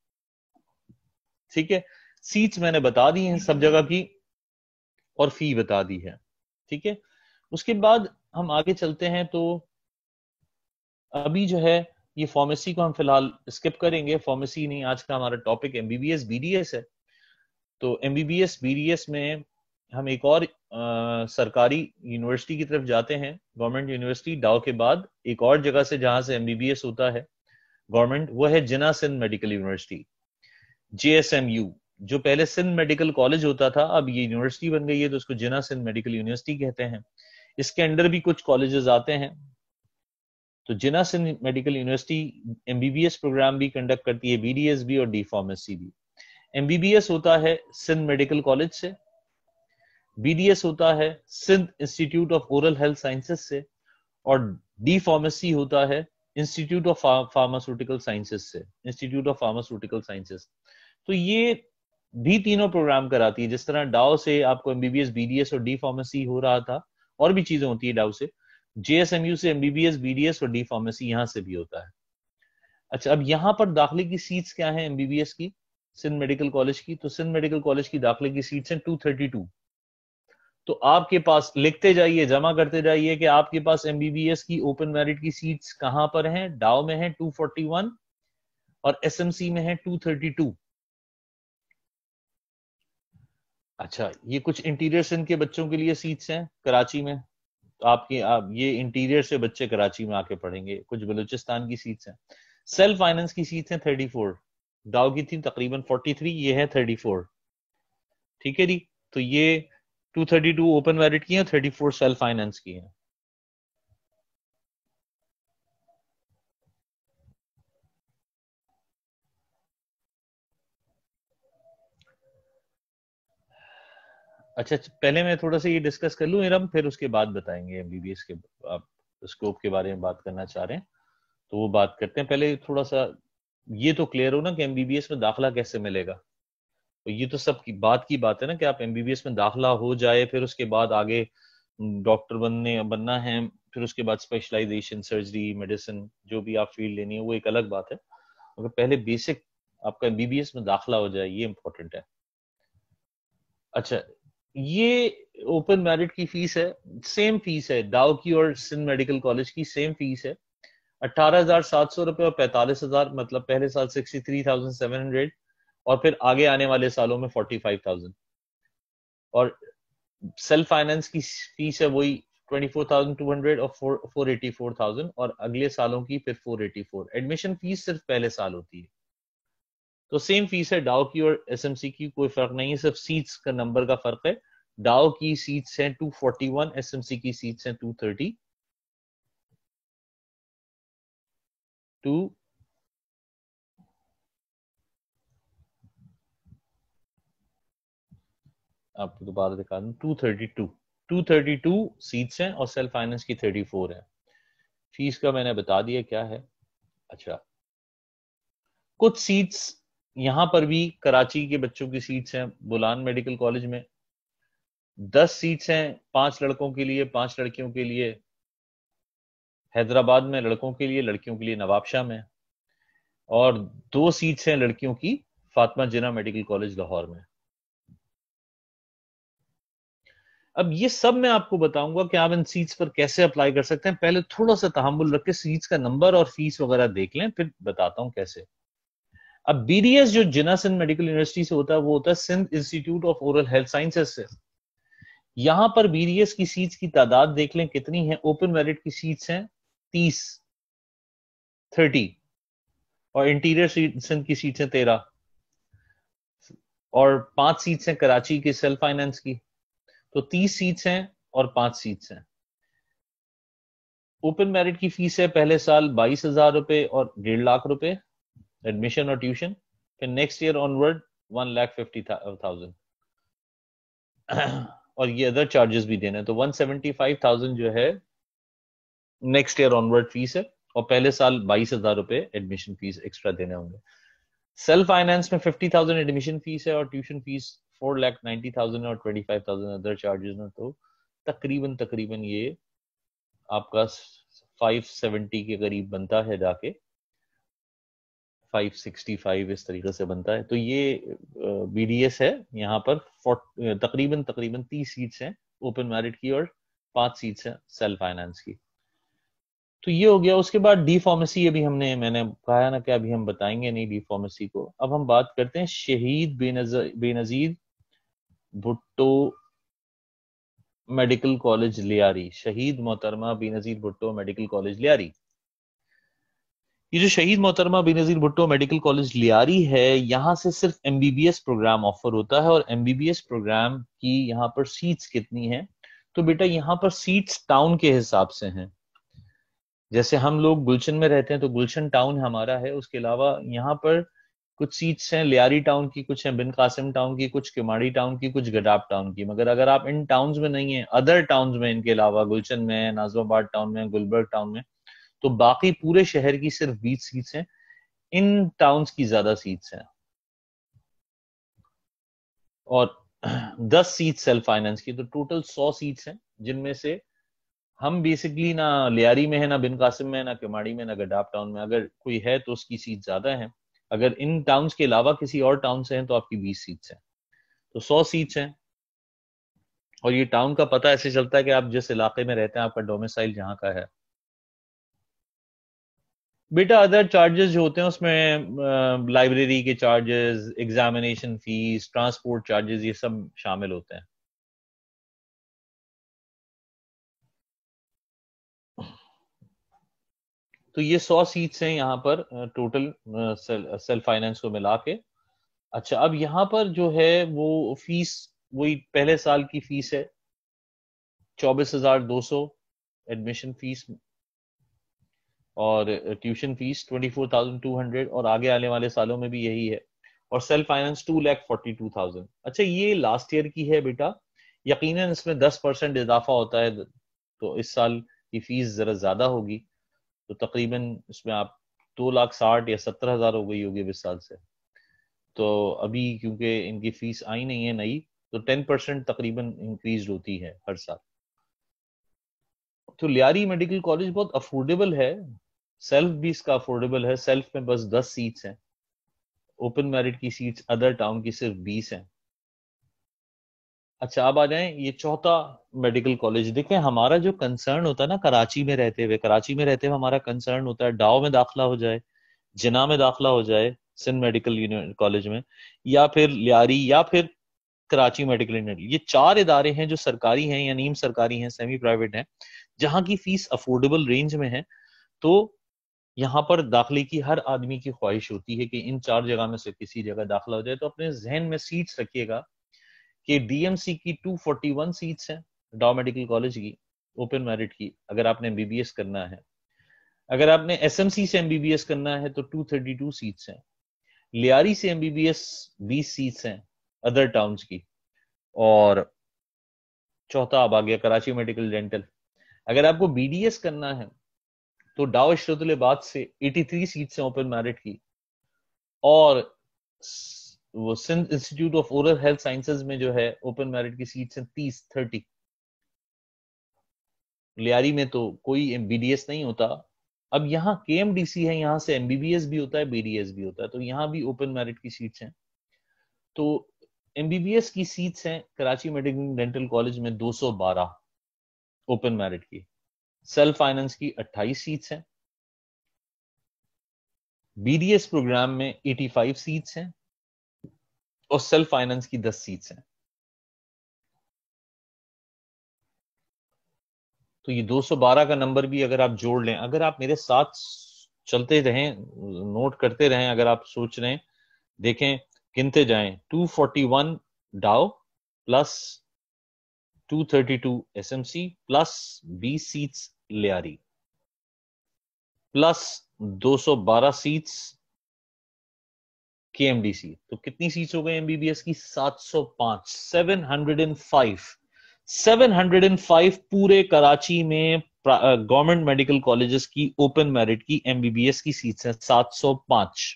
ठीक है सीट्स मैंने बता दी हैं सब जगह की और फी बता दी है ठीक है उसके बाद हम आगे चलते हैं तो अभी जो है ये फार्मेसी को हम फिलहाल स्किप करेंगे फार्मेसी नहीं आज का हमारा टॉपिक एमबीबीएस बीडीएस है तो एमबीबीएस बीडीएस में हम एक और आ, सरकारी यूनिवर्सिटी की तरफ जाते हैं गवर्नमेंट यूनिवर्सिटी डाओ के बाद एक और जगह से जहां से एमबीबीएस होता है गवर्नमेंट वो है Jinnah Sindh medical university JSMU जो पहले सिंध मेडिकल कॉलेज होता था अब ये यूनिवर्सिटी बन गई है तो उसको जिना सिंध मेडिकल यूनिवर्सिटी कहते हैं इसके अंडर भी कुछ कॉलेजेस आते हैं तो Jinnah Sindh medical university MBBS program भी कंडक्ट करती है बीडीएस भी और डी फार्मेसी भी एमबीबीएस होता है सिंध मेडिकल कॉलेज से बीडीएस होता है Sindh institute of oral health sciences से और डी फार्मेसी होता है इंस्टीट्यूट ऑफ फार्मास्यूटिकल साइंसेस से इंस्टीट्यूट ऑफ फार्मास्यूटिकल साइंसेस तो ये भी तीनों प्रोग्राम कराती है जिस तरह डाओ से आपको एमबीबीएस बीडीएस और डी फार्मेसी हो रहा था और भी चीजें होती है डाओ से जेएसएमयू से एमबीबीएस बीडीएस और डी फार्मेसी यहाँ से भी होता है अच्छा अब यहाँ पर दाखिले की सीट्स क्या है एमबीबीएस की सिंध मेडिकल कॉलेज की तो सिंध मेडिकल कॉलेज की दाखिले की सीट्स हैं 232 तो आपके पास लिखते जाइए जमा करते जाइए कि आपके पास एमबीबीएस की ओपन मेरिट की सीट्स कहां पर हैं डाओ में है 241 और एसएमसी में है 232 अच्छा ये कुछ इंटीरियर सिंध के बच्चों के लिए सीट्स हैं कराची में तो आपके आप ये इंटीरियर से बच्चे कराची में आके पढ़ेंगे कुछ बलूचिस्तान की सीट्स हैं सेल्फ फाइनेंस की सीट्स हैं 34 डाओ की थी तकरीबन 43 ये है 34 ठीक है जी तो ये two thirty two open valid की है थर्टी फोर सेल्फ फाइनेंस की है अच्छा, अच्छा पहले मैं थोड़ा सा ये डिस्कस कर लू इरम फिर उसके बाद बताएंगे एमबीबीएस के आप स्कोप के बारे में बात करना चाह रहे हैं तो वो बात करते हैं पहले थोड़ा सा ये तो क्लियर हो ना कि एमबीबीएस में दाखला कैसे मिलेगा तो ये तो सब की बात की बात है ना कि आप एमबीबीएस में दाखिला हो जाए फिर उसके बाद आगे डॉक्टर बनने बनना है फिर उसके बाद स्पेशलाइजेशन सर्जरी मेडिसिन जो भी आप फील्ड लेनी है वो एक अलग बात है मगर पहले बेसिक आपका एमबीबीएस में दाखिला हो जाए ये इम्पोर्टेंट है अच्छा ये ओपन मेरिट की फीस है सेम फीस है दाव की और सिंध मेडिकल कॉलेज की सेम फीस है अट्ठारह हजार सात सौ रुपये और पैंतालीस हजार मतलब पहले साल sixty three thousand seven hundred और फिर आगे आने वाले सालों में फोर्टी फाइव थाउजेंड और सेल्फ फाइनेंस की फीस है वही twenty four thousand two hundred और फोर एटी फोर थाउजेंड और अगले सालों की फिर four eighty four admission fees सिर्फ पहले साल होती है तो सेम फीस है डाओ की और एस एम सी की कोई फर्क नहीं है सिर्फ सीट्स का नंबर का फर्क है डाओ की सीट्स हैं two forty one S M C की सीट्स हैं टू थर्टी टू आपको तो दोबारा दिखा दूं 232 232 सीट्स हैं और सेल्फ फाइनेंस की 34 है फीस का मैंने बता दिया क्या है अच्छा कुछ सीट्स यहां पर भी कराची के बच्चों की सीट्स हैं बुलान मेडिकल कॉलेज में दस सीट्स हैं पांच लड़कों के लिए पांच लड़कियों के लिए हैदराबाद में लड़कों के लिए लड़कियों के लिए नवाबशाह में और दो सीट्स हैं लड़कियों की फातिमा जिना मेडिकल कॉलेज लाहौर में अब ये सब मैं आपको बताऊंगा कि आप इन सीट्स पर कैसे अप्लाई कर सकते हैं पहले थोड़ा सा तहमुल रख के सीट्स का नंबर और फीस वगैरह देख लें फिर बताता हूँ कैसे अब बीडीएस जो जिना सिंध मेडिकल यूनिवर्सिटी से होता है वो होता है Sindh institute of oral health sciences से यहां पर बीडीएस की सीट्स की तादाद देख लें कितनी है ओपन मेरिट की सीट्स हैं तीस थर्टी और इंटीरियर सिंध की सीट्स हैं तेरह और पांच सीट्स हैं कराची की सेल्फ फाइनेंस की तो तीस सीट्स हैं और पांच सीट्स हैं ओपन मेरिट की फीस है पहले साल बाईस हजार रुपए और डेढ़ लाख रुपए एडमिशन और ट्यूशन फिर next year onward one lakh fifty thousand और ये अदर चार्जेस भी देने तो वन सेवेंटी फाइव थाउजेंड जो है नेक्स्ट ईयर ऑनवर्ड फीस है और पहले साल बाईस हजार रुपए एडमिशन फीस एक्स्ट्रा देने होंगे सेल्फ फाइनेंस में फिफ्टी थाउजेंड एडमिशन फीस है और tuition fees four lakh ninety thousand और twenty five thousand other charges हैं तो तकरीबन तकरीबन ये आपका फाइव सेवेंटी के करीब बनता है जाके फाइव सिक्सटी फाइव इस तरीके से बनता है तो ये बी डी एस है यहाँ पर तकरीबन तकरीबन तीस सीट्स हैं ओपन मैरिट की और पांच सीट्स हैं सेल्फ फाइनेंस की तो ये हो गया उसके बाद डी फार्मेसी अभी हमने मैंने कहा ना कि अभी हम बताएंगे नहीं डी फार्मेसी को अब हम बात करते हैं Shaheed Benazir Benazir Bhutto medical college Lyari Shaheed Mohtarma Benazir Bhutto medical college Lyari ये जो शहीद मोहतरमा बेनजीर भुट्टो मेडिकल कॉलेज लियारी है यहाँ से सिर्फ एमबीबीएस प्रोग्राम ऑफर होता है और एमबीबीएस प्रोग्राम की यहाँ पर सीट्स कितनी है तो बेटा यहाँ पर सीट्स टाउन के हिसाब से हैं जैसे हम लोग गुलशन में रहते हैं तो गुलशन टाउन हमारा है उसके अलावा यहाँ पर कुछ सीट्स हैं लियारी टाउन की कुछ हैं बिन कासिम टाउन की कुछ किमाड़ी टाउन की कुछ गडाप टाउन की मगर अगर आप इन टाउन में नहीं है अदर टाउन में इनके अलावा गुलशन में नाजमाबाद टाउन में गुलबर्ग टाउन में तो बाकी पूरे शहर की सिर्फ बीस सीट्स हैं इन टाउन्स की ज्यादा सीट्स हैं और दस सीट सेल्फ फाइनेंस की तो टोटल सौ सीट्स हैं जिनमें से हम बेसिकली ना लियारी में है ना बिन कासिम में ना किमाड़ी में ना गडाप टाउन में अगर कोई है तो उसकी सीट ज्यादा है अगर इन टाउन्स के अलावा किसी और टाउन से हैं तो आपकी बीस सीट्स हैं तो सौ सीट्स हैं और ये टाउन का पता ऐसे चलता है कि आप जिस इलाके में रहते हैं आपका डोमिसाइल जहां का है बेटा अदर चार्जेस जो होते हैं उसमें लाइब्रेरी के charges examination fees transport charges ये सब शामिल होते हैं तो ये सौ सीट्स हैं यहाँ पर टोटल सेल्फ फाइनेंस को मिला के अच्छा अब यहाँ पर जो है वो फीस वही पहले साल की फीस है चौबीस हजार दो सौ एडमिशन फीस और tuition fees twenty four thousand two hundred और आगे आने वाले सालों में भी यही है और self finance two lakh forty two thousand अच्छा ये लास्ट ईयर की है बेटा यकीनन इसमें दस परसेंट इजाफा होता है तो इस साल की फीस जरा ज्यादा होगी तो तकरीबन इसमें आप दो लाख साठ या सत्तर हज़ार हो गई होगी इस साल से तो अभी क्योंकि इनकी फीस आई नहीं है नई तो टेन परसेंट तकरीबन इंक्रीज होती है हर साल तो लियारी मेडिकल कॉलेज बहुत अफोर्डेबल है सेल्फ भी इसका अफोर्डेबल है सेल्फ में बस दस सीट्स हैं ओपन मेरिट की सीट्स अदर टाउन की सिर्फ बीस हैं अच्छा अब आ जाए ये चौथा मेडिकल कॉलेज देखें हमारा जो कंसर्न होता है ना कराची में रहते हुए कराची में रहते हुए हमारा कंसर्न होता है डाओ में दाखिला हो जाए जिना में दाखिला हो जाए सिंध मेडिकल कॉलेज में या फिर लियारी या फिर कराची मेडिकल यूनिवर्सिटी ये चार इदारे हैं जो सरकारी हैं या नीम सरकारी हैं सेमी प्राइवेट हैं जहाँ की फीस अफोर्डेबल रेंज में है तो यहाँ पर दाखिले की हर आदमी की ख्वाहिश होती है कि इन चार जगह में से किसी जगह दाखिला हो जाए तो अपने जहन में सीट्स रखिएगा कि डीएमसी की 241 सीट्स हैं डॉ मेडिकल कॉलेज की ओपन मेरिट की अगर आपने एमबीबीएस करना है अगर आपने एसएमसी से एमबीबीएस करना है तो 232 सीट्स हैं लियारी से एमबीबीएस 20 सीट्स हैं अदर टाउन्स की और चौथा अब आ गया कराची मेडिकल डेंटल अगर आपको बीडीएस करना है तो डाव शरतुल से 83 सीट्स हैं ओपन मेरिट की और वो Sindh institute of oral health sciences में जो है ओपन मेरिट की सीट्स हैं तीस थर्टी लियारी में तो कोई बीडीएस नहीं होता अब यहाँ के है यहाँ से एमबीबीएस भी होता है बीडीएस भी होता है तो यहाँ भी ओपन मेरिट की सीट्स हैं तो एमबीबीएस की सीट्स हैं कराची मेडिकल डेंटल कॉलेज में 212 ओपन मेरिट की सेल्फ फाइनेंस की 28 सीट्स हैं बीडीएस प्रोग्राम में 85 सीट्स हैं और सेल्फ फाइनेंस की दस सीट्स हैं तो ये 212 का नंबर भी अगर आप जोड़ लें अगर आप मेरे साथ चलते रहें नोट करते रहें अगर आप सोच रहे हैं देखें गिनते जाएं 241 Dow plus 232 SMC plus 20 seats Lyari plus 212 seats KMDC तो कितनी सीट्स हो गई एमबीबीएस की 705 705 705 पूरे कराची में गवर्नमेंट मेडिकल कॉलेजेस की ओपन मेरिट की एमबीबीएस की सीट्स हैं 705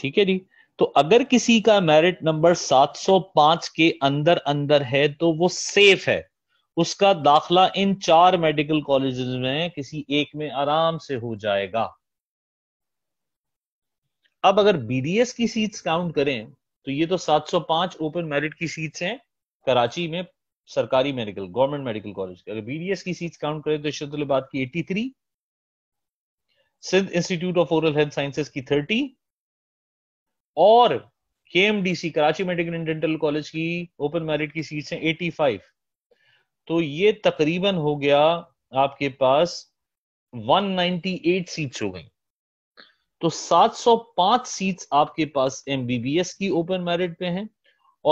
ठीक है जी तो अगर किसी का मेरिट नंबर 705 के अंदर अंदर है तो वो सेफ है उसका दाखला इन चार मेडिकल कॉलेज में किसी एक में आराम से हो जाएगा अब अगर बीडीएस की सीट्स काउंट करें तो ये तो 705 ओपन मेरिट की सीट्स हैं कराची में सरकारी मेडिकल गवर्नमेंट मेडिकल कॉलेज अगर बीडीएस की सीट्स काउंट करें तो इशरतुल्लाबाद की 83 Sindh institute of oral health sciences की 30 और KMDC Karachi medical and dental college की ओपन मेरिट की सीट्स हैं 85 तो ये तकरीबन हो गया आपके पास 198 सीट्स हो गई तो 705 सीट्स आपके पास एमबीबीएस की ओपन मैरिट पे हैं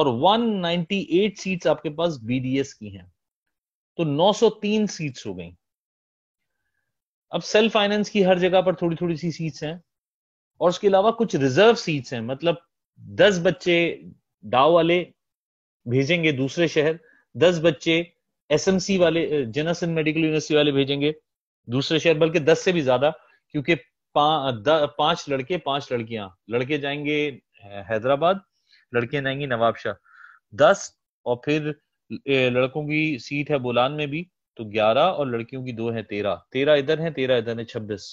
और 198 सीट्स आपके पास बीडीएस की हैं तो 903 सीट्स हो गई अब सेल्फ फाइनेंस की हर जगह पर थोड़ी थोड़ी सी सीट्स हैं और उसके अलावा कुछ रिजर्व सीट्स हैं मतलब 10 बच्चे डाव वाले भेजेंगे दूसरे शहर 10 बच्चे एसएमसी वाले जनासन मेडिकल यूनिवर्सिटी वाले भेजेंगे दूसरे शहर बल्कि दस से भी ज्यादा क्योंकि पा, पांच लड़के पांच लड़कियां लड़के जाएंगे हैदराबाद लड़कियां जाएंगी नवाबशाह दस और फिर लड़कों की सीट है बोलान में भी तो ग्यारह और लड़कियों की दो है तेरह तेरह इधर है तेरह इधर है छब्बीस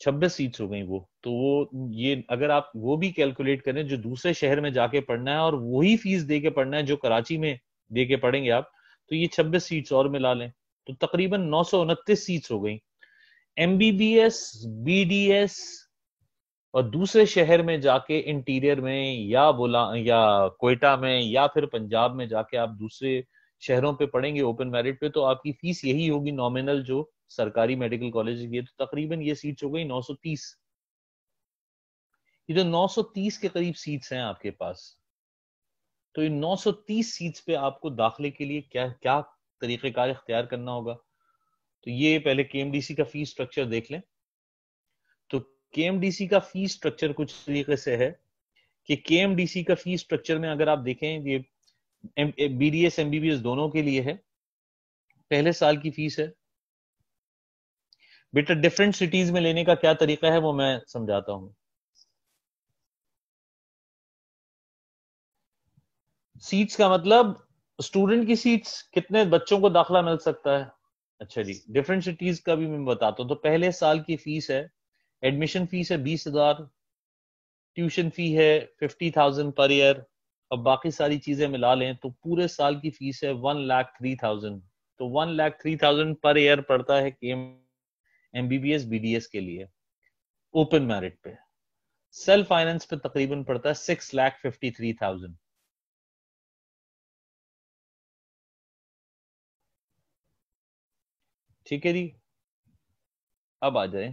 छब्बीस सीट्स हो गई वो तो वो ये अगर आप वो भी कैलकुलेट करें जो दूसरे शहर में जाके पढ़ना है और वही फीस दे के पढ़ना है जो कराची में दे के पढ़ेंगे आप तो ये 26 सीट्स और मिला लें तो तकरीबन नौ सीट्स हो गई M B B S B D S और दूसरे शहर में जाके इंटीरियर में या बोला या कोयटा में या फिर पंजाब में जाके आप दूसरे शहरों पे पढ़ेंगे ओपन मेरिट पे तो आपकी फीस यही होगी नॉमिनल जो सरकारी मेडिकल कॉलेज की है तो तकरीबन ये सीट हो गई 930 ये जो 930 के करीब सीट्स हैं आपके पास तो इन 930 सीट्स पे आपको दाखिले के लिए क्या क्या तरीक़ेकार इख्तियार करना होगा तो ये पहले के का फीस स्ट्रक्चर देख लें तो के का फीस स्ट्रक्चर कुछ तरीके से है कि के का फीस स्ट्रक्चर में अगर आप देखें ये B D S M B B S दोनों के लिए है पहले साल की फीस है बेटा डिफरेंट सिटीज में लेने का क्या तरीका है वो मैं समझाता हूँ सीट्स का मतलब स्टूडेंट की सीट्स कितने बच्चों को दाखला मिल सकता है अच्छा जी डिफरेंट सिटीज का भी मैं बताता हूँ तो पहले साल की फीस है एडमिशन फीस है बीस हजार ट्यूशन फी है फिफ्टी थाउजेंड पर ईयर अब बाकी सारी चीजें मिला लें तो पूरे साल की फीस है वन लाख थ्री थाउजेंड तो one lakh three thousand per year पड़ता है के M B B S B D S के लिए ओपन मेरिट पे सेल्फ फाइनेंस पे तकरीबन पड़ता है six lakh fifty three thousand ठीक है जी अब आ जाए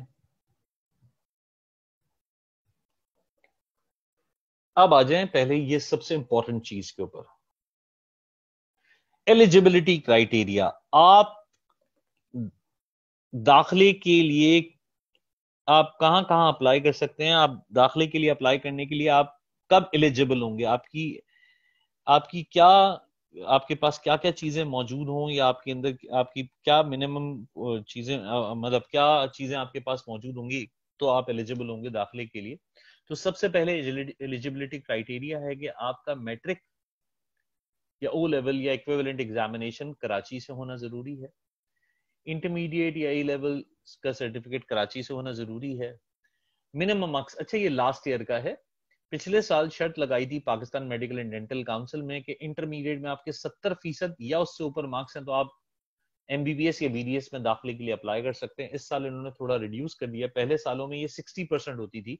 अब आ जाए पहले ये सबसे इंपॉर्टेंट चीज के ऊपर एलिजिबिलिटी क्राइटेरिया आप दाखिले के लिए आप कहां कहां अप्लाई कर सकते हैं आप दाखिले के लिए अप्लाई करने के लिए आप कब एलिजिबल होंगे आपकी आपकी क्या आपके पास क्या क्या चीजें मौजूद हों या आपके अंदर आपकी क्या मिनिमम चीजें मतलब क्या चीजें आपके पास मौजूद होंगी तो आप एलिजिबल होंगे दाखिले के लिए तो सबसे पहले एलिजिबिलिटी क्राइटेरिया है कि आपका मैट्रिक या ओ लेवल या इक्विवेलेंट एग्जामिनेशन कराची से होना जरूरी है इंटरमीडिएट या ए लेवल का सर्टिफिकेट कराची से होना जरूरी है मिनिमम मार्क्स अच्छा ये लास्ट ईयर का है पिछले साल शर्त लगाई थी Pakistan medical and dental council में कि इंटरमीडिएट में आपके सत्तर फीसद या उससे ऊपर मार्क्स हैं तो आप एम बी बी एस या बी डी एस में दाखिले के लिए अप्लाई कर सकते हैं इस साल इन्होंने थोड़ा रिड्यूस कर दिया पहले सालों में ये सिक्सटी परसेंट होती थी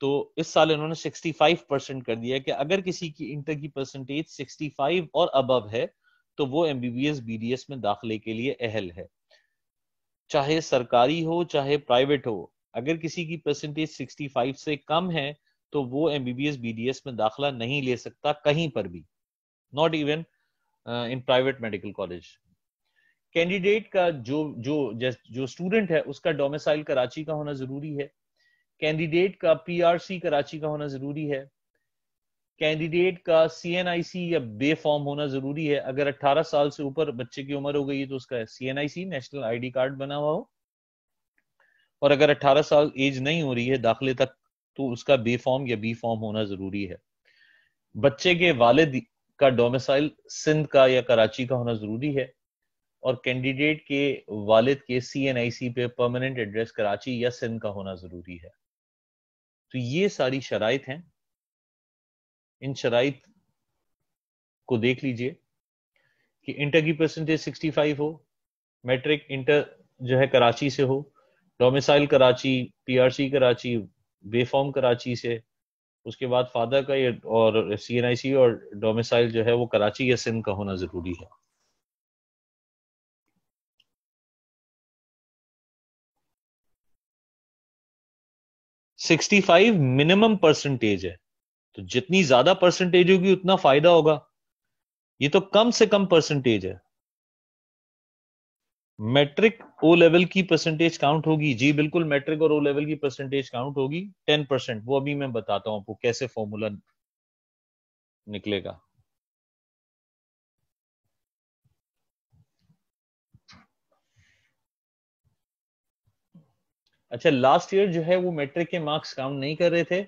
तो इस साल इन्होंने फाइव परसेंट कर दिया कि अगर किसी की इंटर की परसेंटेज सिक्सटी फाइव और अबव है तो वो M B B B S S D में दाखिले के लिए अहल है चाहे सरकारी हो चाहे प्राइवेट हो अगर किसी की परसेंटेज 65 से कम है तो वो M B B S B D S में दाखिला नहीं ले सकता कहीं पर भी not even in private medical college candidate का जो जो जो स्टूडेंट है उसका डोमिसाइल कराची का होना जरूरी है कैंडिडेट का पीआरसी कराची का होना जरूरी है कैंडिडेट का सीएनआईसी या बे फॉर्म होना जरूरी है अगर 18 साल से ऊपर बच्चे की उम्र हो गई है तो उसका सीएनआईसी नेशनल आईडी कार्ड बना हुआ हो और अगर 18 साल एज नहीं हो रही है दाखिले तक तो उसका बे फॉर्म या बी फॉर्म होना जरूरी है बच्चे के वालिद का डोमिसाइल सिंध का या कराची का होना जरूरी है और कैंडिडेट के वालिद के सी एन आई सी पे परमानेंट एड्रेस कराची या सिंध का होना जरूरी है तो ये सारी शराइत हैं इन शराइत को देख लीजिए कि इंटर की परसेंटेज 65 हो मैट्रिक इंटर जो है कराची से हो domicile Karachi PRC Karachi B form Karachi से उसके बाद फादर का ये और सी एन आई सी और डोमिसाइल जो है वो कराची या सिंध का होना जरूरी है सिक्सटी फाइव मिनिमम परसेंटेज है तो जितनी ज्यादा परसेंटेज होगी उतना फायदा होगा ये तो कम से कम परसेंटेज है मैट्रिक ओ लेवल की परसेंटेज काउंट होगी जी बिल्कुल मैट्रिक और ओ लेवल की परसेंटेज काउंट होगी टेन परसेंट वो अभी मैं बताता हूं आपको कैसे फॉर्मूला निकलेगा अच्छा लास्ट ईयर जो है वो मैट्रिक के मार्क्स काउंट नहीं कर रहे थे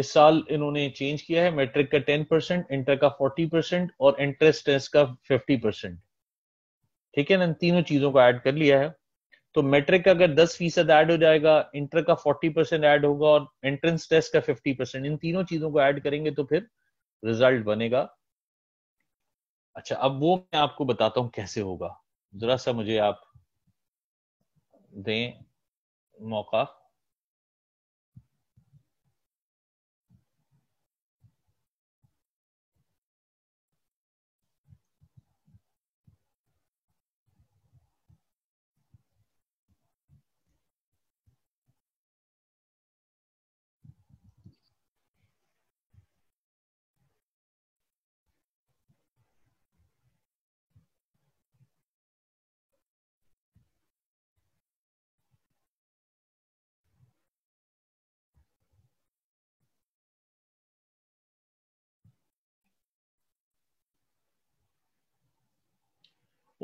इस साल इन्होंने चेंज किया है मैट्रिक का टेन परसेंट इंटर का फोर्टी परसेंट और एंट्रेंस टेस्ट का फिफ्टी परसेंट ठीक है ना तीनों चीजों को ऐड कर लिया है तो मेट्रिक का अगर दस फीसद ऐड हो जाएगा इंटर का फोर्टी परसेंट ऐड होगा और एंट्रेंस टेस्ट का फिफ्टी परसेंट इन तीनों चीजों को ऐड करेंगे तो फिर रिजल्ट बनेगा अच्छा अब वो मैं आपको बताता हूं कैसे होगा जरा सा मुझे आप दें मौका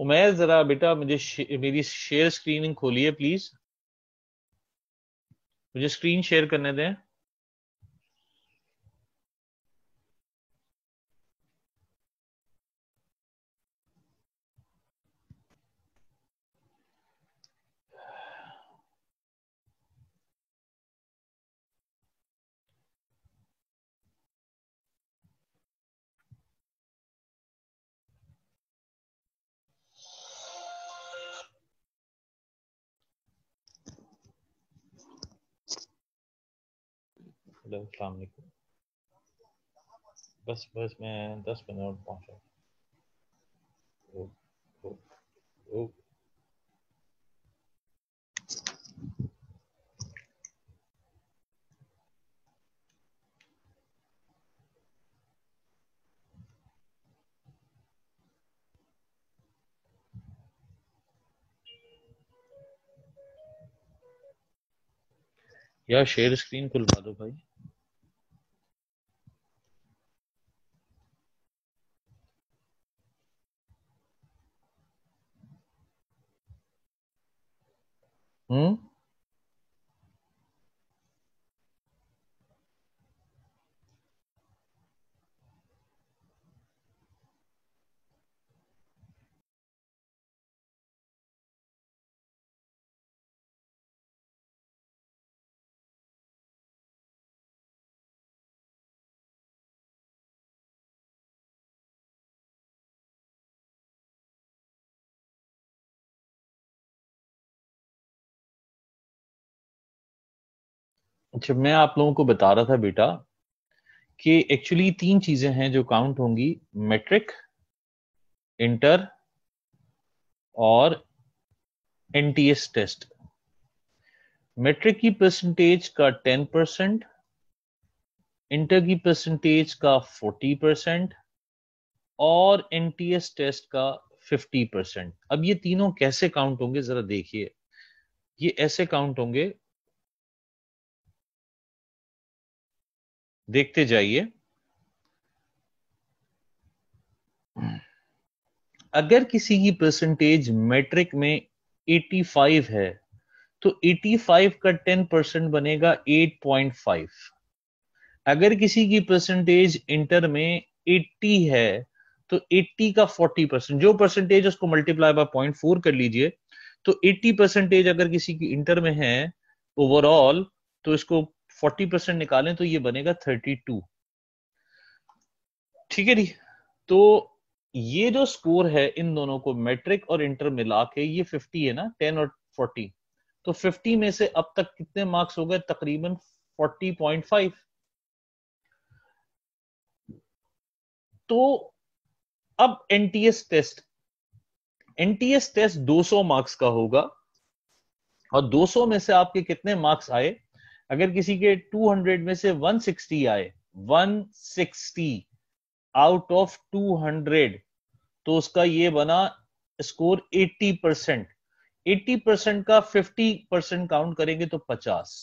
उमेर जरा बेटा मुझे शे, मेरी शेयर स्क्रीन खोलिए प्लीज मुझे स्क्रीन शेयर करने दें अस्सलाम बस बस मैं दस पंद्रह मिनट पहुंचा या शेयर स्क्रीन खुलवा दो भाई Hmm? अच्छा मैं आप लोगों को बता रहा था बेटा कि एक्चुअली तीन चीजें हैं जो काउंट होंगी मेट्रिक इंटर और एनटीएस टेस्ट मेट्रिक की परसेंटेज का टेन परसेंट इंटर की परसेंटेज का फोर्टी परसेंट और एनटीएस टेस्ट का फिफ्टी परसेंट अब ये तीनों कैसे काउंट होंगे जरा देखिए ये ऐसे काउंट होंगे देखते जाइए अगर किसी की परसेंटेज मैट्रिक में 85 है तो 85 का 10 परसेंट बनेगा 8.5 अगर किसी की परसेंटेज इंटर में 80 है तो 80 का 40 परसेंट जो परसेंटेज उसको मल्टीप्लाई बाय पॉइंट फोर कर लीजिए तो 80 परसेंटेज अगर किसी की इंटर में है ओवरऑल तो इसको फोर्टी परसेंट निकालें तो ये बनेगा थर्टी टू ठीक है जी तो ये जो स्कोर है इन दोनों को मैट्रिक और इंटर मिला के ये फिफ्टी है ना टेन और फोर्टी तो फिफ्टी में से अब तक कितने मार्क्स हो गए तकरीबन फोर्टी पॉइंट फाइव तो अब NTS test NTS test 200 marks का होगा और 200 में से आपके कितने मार्क्स आए अगर किसी के 200 में से 160 आए 160 आउट ऑफ 200 तो उसका ये बना स्कोर 80 परसेंट एट्टी परसेंट का 50 परसेंट काउंट करेंगे तो 50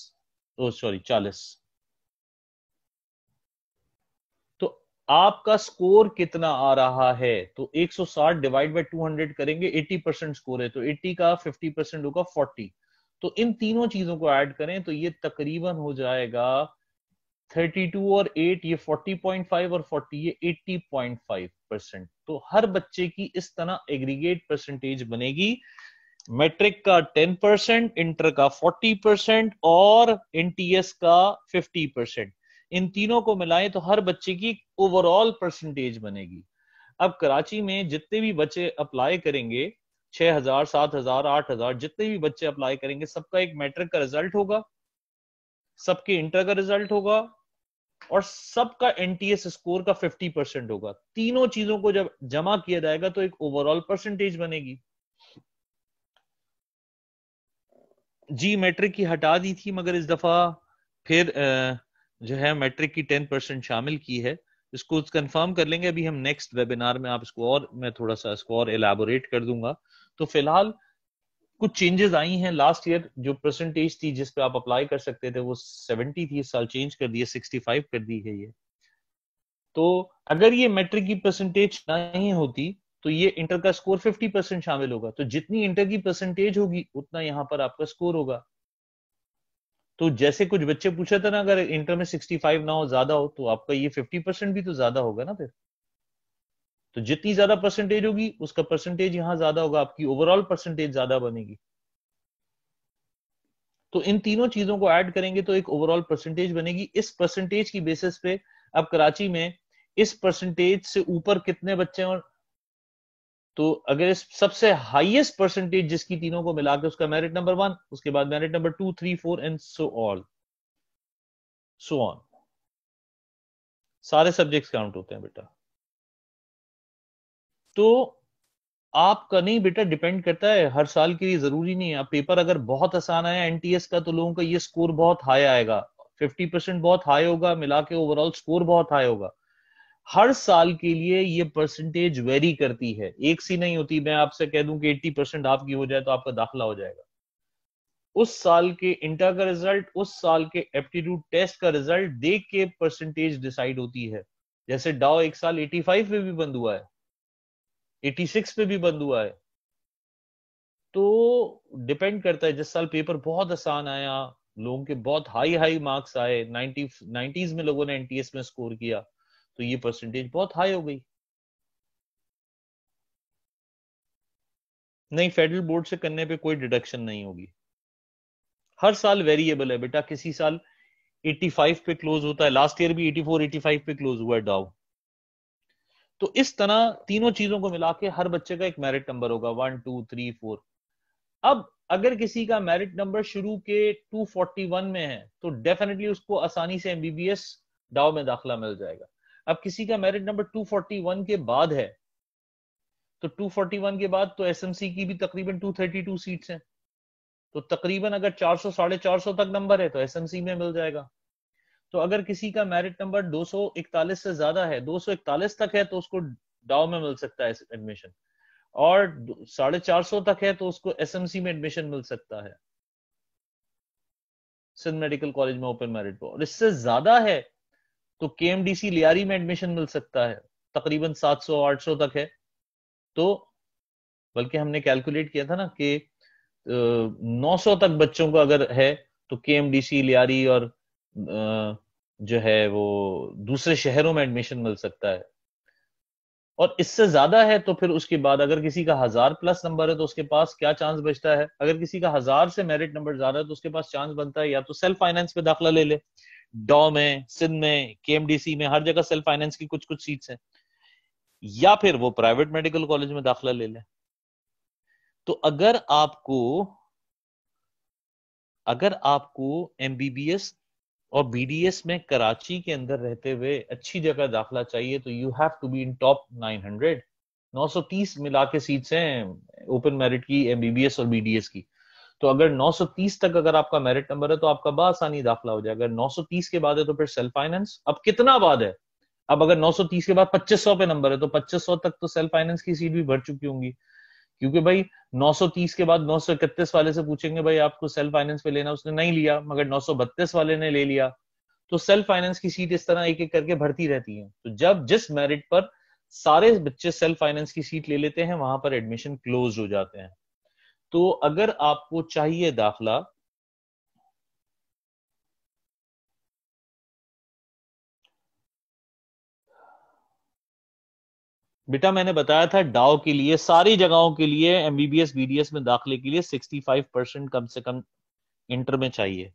ओ सॉरी 40 तो आपका स्कोर कितना आ रहा है तो 160 डिवाइड बाय 200 करेंगे 80 परसेंट स्कोर है तो 80 का 50 परसेंट होगा 40 तो इन तीनों चीजों को ऐड करें तो ये तकरीबन हो जाएगा 32 और 8 ये 40.5 और 40 ये 80.5 परसेंट तो हर बच्चे की इस तरह एग्रीगेट परसेंटेज बनेगी मैट्रिक का 10 परसेंट इंटर का 40 परसेंट और एनटीएस का 50 परसेंट इन तीनों को मिलाएं तो हर बच्चे की ओवरऑल परसेंटेज बनेगी अब कराची में जितने भी बच्चे अप्लाई करेंगे छह हजार सात हजार आठ हजार जितने भी बच्चे अप्लाई करेंगे सबका एक मैट्रिक का रिजल्ट होगा सबके इंटर का रिजल्ट होगा और सबका एनटीएस स्कोर का 50 परसेंट होगा तीनों चीजों को जब जमा किया जाएगा तो एक ओवरऑल परसेंटेज बनेगी जी मैट्रिक की हटा दी थी मगर इस दफा फिर जो है मैट्रिक की टेन परसेंट शामिल की है इसको कंफर्म कर लेंगे अभी हम नेक्स्ट वेबिनार में आप इसको और मैं थोड़ा सा इसको और एलाबोरेट कर दूंगा तो फिलहाल कुछ चेंजेस आई हैं लास्ट ईयर जो परसेंटेज थी जिस पे आप अप्लाई कर सकते थे वो सेवेंटी थी इस साल चेंज कर दिए फाइव कर दी है ये तो अगर ये मैट्रिक की परसेंटेज नहीं होती तो ये इंटर का स्कोर फिफ्टी परसेंट शामिल होगा तो जितनी इंटर की परसेंटेज होगी उतना यहाँ पर आपका स्कोर होगा तो जैसे कुछ बच्चे पूछा था ना अगर इंटर में फाइव ना हो ज्यादा हो तो आपका ये फिफ्टी परसेंट भी तो ज्यादा होगा ना फिर तो जितनी ज्यादा परसेंटेज होगी उसका परसेंटेज यहां ज्यादा होगा आपकी ओवरऑल परसेंटेज ज्यादा बनेगी तो इन तीनों चीजों को ऐड करेंगे तो एक ओवरऑल परसेंटेज बनेगी इस परसेंटेज की बेसिस पे अब कराची में इस परसेंटेज से ऊपर कितने बच्चे हैं तो अगर इस सबसे हाईएस्ट परसेंटेज जिसकी तीनों को मिला के उसका मेरिट नंबर वन उसके बाद merit number two three four and so all so on सारे सब्जेक्ट्स काउंट होते हैं बेटा तो आपका नहीं बेटा डिपेंड करता है हर साल के लिए जरूरी नहीं है आप पेपर अगर बहुत आसान आया एनटीएस का तो लोगों का ये स्कोर बहुत हाई आएगा फिफ्टी परसेंट बहुत हाई होगा मिला के ओवरऑल स्कोर बहुत हाई होगा हर साल के लिए ये परसेंटेज वेरी करती है एक सी नहीं होती मैं आपसे कह दूं कि एट्टी परसेंट आपकी हो जाए तो आपका दाखिला हो जाएगा उस साल के इंटर का रिजल्ट उस साल के एप्टीट्यूड टेस्ट का रिजल्ट देख के परसेंटेज डिसाइड होती है जैसे डाओ एक साल 85 में भी बंद हुआ है 86 पे भी बंद हुआ है तो डिपेंड करता है जिस साल पेपर बहुत आसान आया लोगों के बहुत हाई हाई मार्क्स आए नाइनटीज में लोगों ने एनटीएस में स्कोर किया तो ये परसेंटेज बहुत हाई हो गई नहीं फेडरल बोर्ड से करने पे कोई डिडक्शन नहीं होगी हर साल वेरिएबल है बेटा किसी साल 85 पे क्लोज होता है लास्ट ईयर भी 84 85 पे क्लोज हुआ है डाउ तो इस तरह तीनों चीजों को मिला के हर बच्चे का एक मेरिट नंबर होगा वन टू थ्री फोर अब अगर किसी का मेरिट नंबर शुरू के 241 में है तो डेफिनेटली उसको आसानी से एमबीबीएस डाव में दाखला मिल जाएगा अब किसी का मेरिट नंबर 241 के बाद है तो 241 के बाद तो एसएमसी की भी तकरीबन 232 सीट्स हैं तो तकरीबन अगर 400 सौ साढ़े चार तक नंबर है तो एसएमसी में मिल जाएगा तो अगर किसी का मेरिट नंबर 241 से ज्यादा है 241 तक है तो उसको डाओ में मिल सकता है एडमिशन और साढ़े चार सौ तक है तो उसको एसएमसी में एडमिशन मिल सकता है सिंध मेडिकल कॉलेज में ओपन मेरिट पर और इससे ज्यादा है तो के एम डी सी लियारी में एडमिशन मिल सकता है तकरीबन 700 800 तक है तो बल्कि हमने कैलकुलेट किया था ना कि 900 तक बच्चों को अगर है तो के एम डी सी लियारी और जो है वो दूसरे शहरों में एडमिशन मिल सकता है और इससे ज्यादा है तो फिर उसके बाद अगर किसी का हजार प्लस नंबर है तो उसके पास क्या चांस बचता है अगर किसी का हजार से मेरिट नंबर ज्यादा है तो उसके पास चांस बनता है या तो सेल्फ फाइनेंस पे दाखला ले ले डॉ में सिंध में के में हर जगह सेल्फ फाइनेंस की कुछ कुछ सीट्स हैं या फिर वो प्राइवेट मेडिकल कॉलेज में दाखला ले ले तो अगर आपको अगर आपको एमबीबीएस और बीडीएस में कराची के अंदर रहते हुए अच्छी जगह दाखिला चाहिए तो you have to be in top 900 930 मिला के सीट्स हैं ओपन मेरिट की एमबीबीएस और बीडीएस की तो अगर 930 तक अगर आपका मेरिट नंबर है तो आपका आसानी दाखला हो जाएगा अगर 930 के बाद है तो फिर सेल्फ फाइनेंस अब कितना बाद है अब अगर 930 के बाद 2500 पे नंबर है तो 2500 तक तो सेल्फ फाइनेंस की सीट भी भर चुकी होंगी क्योंकि भाई 930 के बाद 931 वाले से पूछेंगे भाई आपको सेल्फ फाइनेंस पे लेना उसने नहीं लिया मगर नौ वाले ने ले लिया तो सेल्फ फाइनेंस की सीट इस तरह एक एक करके भरती रहती है तो जब जिस मेरिट पर सारे बच्चे सेल्फ फाइनेंस की सीट ले लेते हैं वहां पर एडमिशन क्लोज हो जाते हैं तो अगर आपको चाहिए दाखला बेटा मैंने बताया था डाओ के लिए सारी जगहों के लिए एमबीबीएस बीडीएस में दाखिले के लिए 65 परसेंट कम से कम इंटर में चाहिए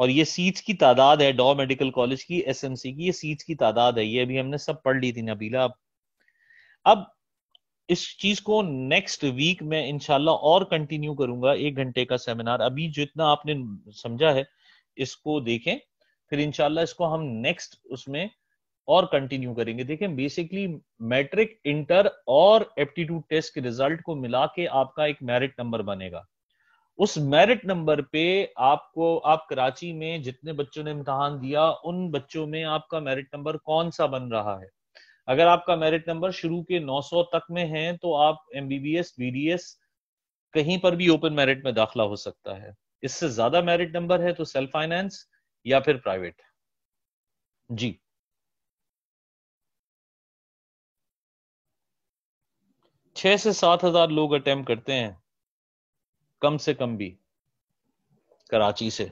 और ये सीट्स की तादाद है डॉ मेडिकल कॉलेज की एसएमसी की ये सीट्स की तादाद है ये अभी हमने सब पढ़ ली थी नबीला अब अब इस चीज को नेक्स्ट वीक में इनशाला और कंटिन्यू करूंगा एक घंटे का सेमिनार अभी जितना आपने समझा है इसको देखें फिर इनशाला इसको हम नेक्स्ट उसमें और कंटिन्यू करेंगे देखें बेसिकली मैट्रिक इंटर और एप्टीट्यूड टेस्ट के रिजल्ट को मिला के आपका एक मेरिट नंबर बनेगा उस मेरिट नंबर पे आपको आप कराची में जितने बच्चों ने इम्तहान दिया उन बच्चों में आपका मेरिट नंबर कौन सा बन रहा है अगर आपका मेरिट नंबर शुरू के 900 तक में है तो आप एम बी कहीं पर भी ओपन मेरिट में दाखिला हो सकता है इससे ज्यादा मेरिट नंबर है तो सेल्फ फाइनेंस या फिर प्राइवेट जी छह से सात हजार लोग अटेम्प्ट करते हैं कम से कम भी कराची से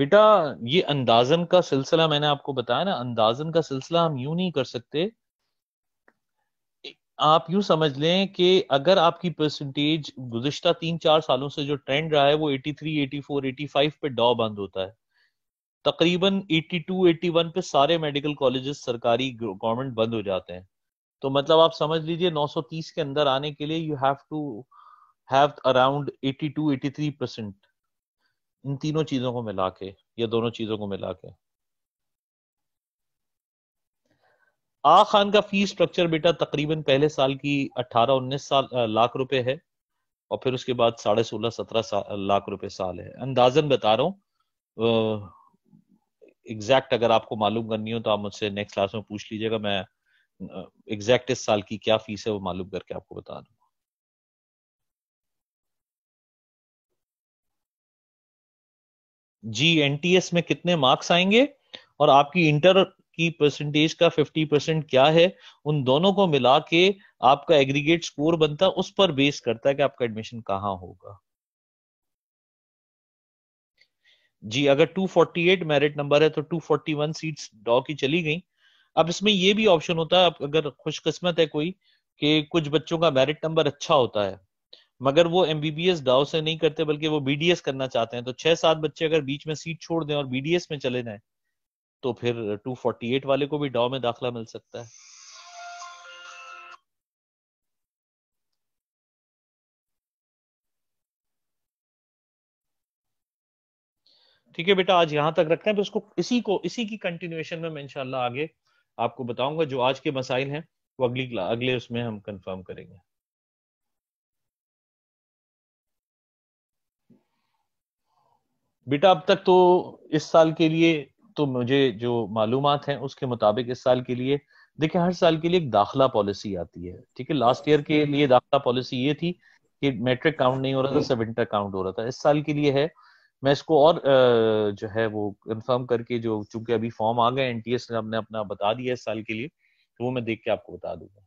बेटा ये अंदाजन का सिलसिला मैंने आपको बताया ना अंदाजन का सिलसिला हम यूं नहीं कर सकते आप यूं समझ लें कि अगर आपकी परसेंटेज गुजश्ता तीन चार सालों से जो ट्रेंड रहा है वो 83, 84, 85 पे डॉ बंद होता है तकरीबन 82, 81 पे सारे मेडिकल कॉलेजेस सरकारी गवर्नमेंट बंद हो जाते हैं तो मतलब आप समझ लीजिए 930 के अंदर आने के लिए you have to have around 82, 83 percent इन तीनों चीजों को मिला के या दोनों चीजों को मिला के आ खान का फी स्ट्रक्चर बेटा तकरीबन पहले साल की 18-19 साल लाख रुपए है और फिर उसके बाद साढ़े सोलह सत्रह लाख रुपए साल है अंदाजन बता रहा हूँ एग्जैक्ट अगर आपको मालूम करनी हो तो आप मुझसे नेक्स्ट क्लास में पूछ लीजिएगा मैं एग्जैक्ट इस साल की क्या फीस है वो मालूम करके आपको बता दूँ जी एनटीएस में कितने मार्क्स आएंगे और आपकी इंटर की परसेंटेज का 50 परसेंट क्या है उन दोनों को मिला के आपका एग्रीगेट स्कोर बनता है उस पर बेस करता है कि आपका एडमिशन कहाँ होगा जी अगर 248 मेरिट नंबर है तो 241 सीट्स डॉ की चली गई अब इसमें यह भी ऑप्शन होता है अगर खुशकिस्मत है कोई कि कुछ बच्चों का मेरिट नंबर अच्छा होता है मगर वो M B B S Dow से नहीं करते बल्कि वो बीडीएस करना चाहते हैं तो छह सात बच्चे अगर बीच में सीट छोड़ दें और बीडीएस में चले जाए तो फिर टू फोर्टी एट वाले को भी डाओ में दाखिला मिल सकता है ठीक है बेटा आज यहां तक रखते हैं फिर उसको इसी को इसी की कंटिन्यूएशन में मैं इंशाल्लाह आगे आपको बताऊंगा जो आज के मसाइल हैं वो अगली अगले उसमें हम कंफर्म करेंगे बेटा अब तक तो इस साल के लिए तो मुझे जो मालूम हैं उसके मुताबिक इस साल के लिए देखिए हर साल के लिए एक दाखिला पॉलिसी आती है ठीक है लास्ट ईयर के लिए दाखिला पॉलिसी ये थी कि मैट्रिक काउंट नहीं हो रहा था सब इंटर काउंट हो रहा था इस साल के लिए है मैं इसको और जो है वो कंफर्म करके जो चूंकि अभी फॉर्म आ गए एनटीएस ने हमने अपना बता दिया इस साल के लिए तो वो मैं देख के आपको बता दूंगा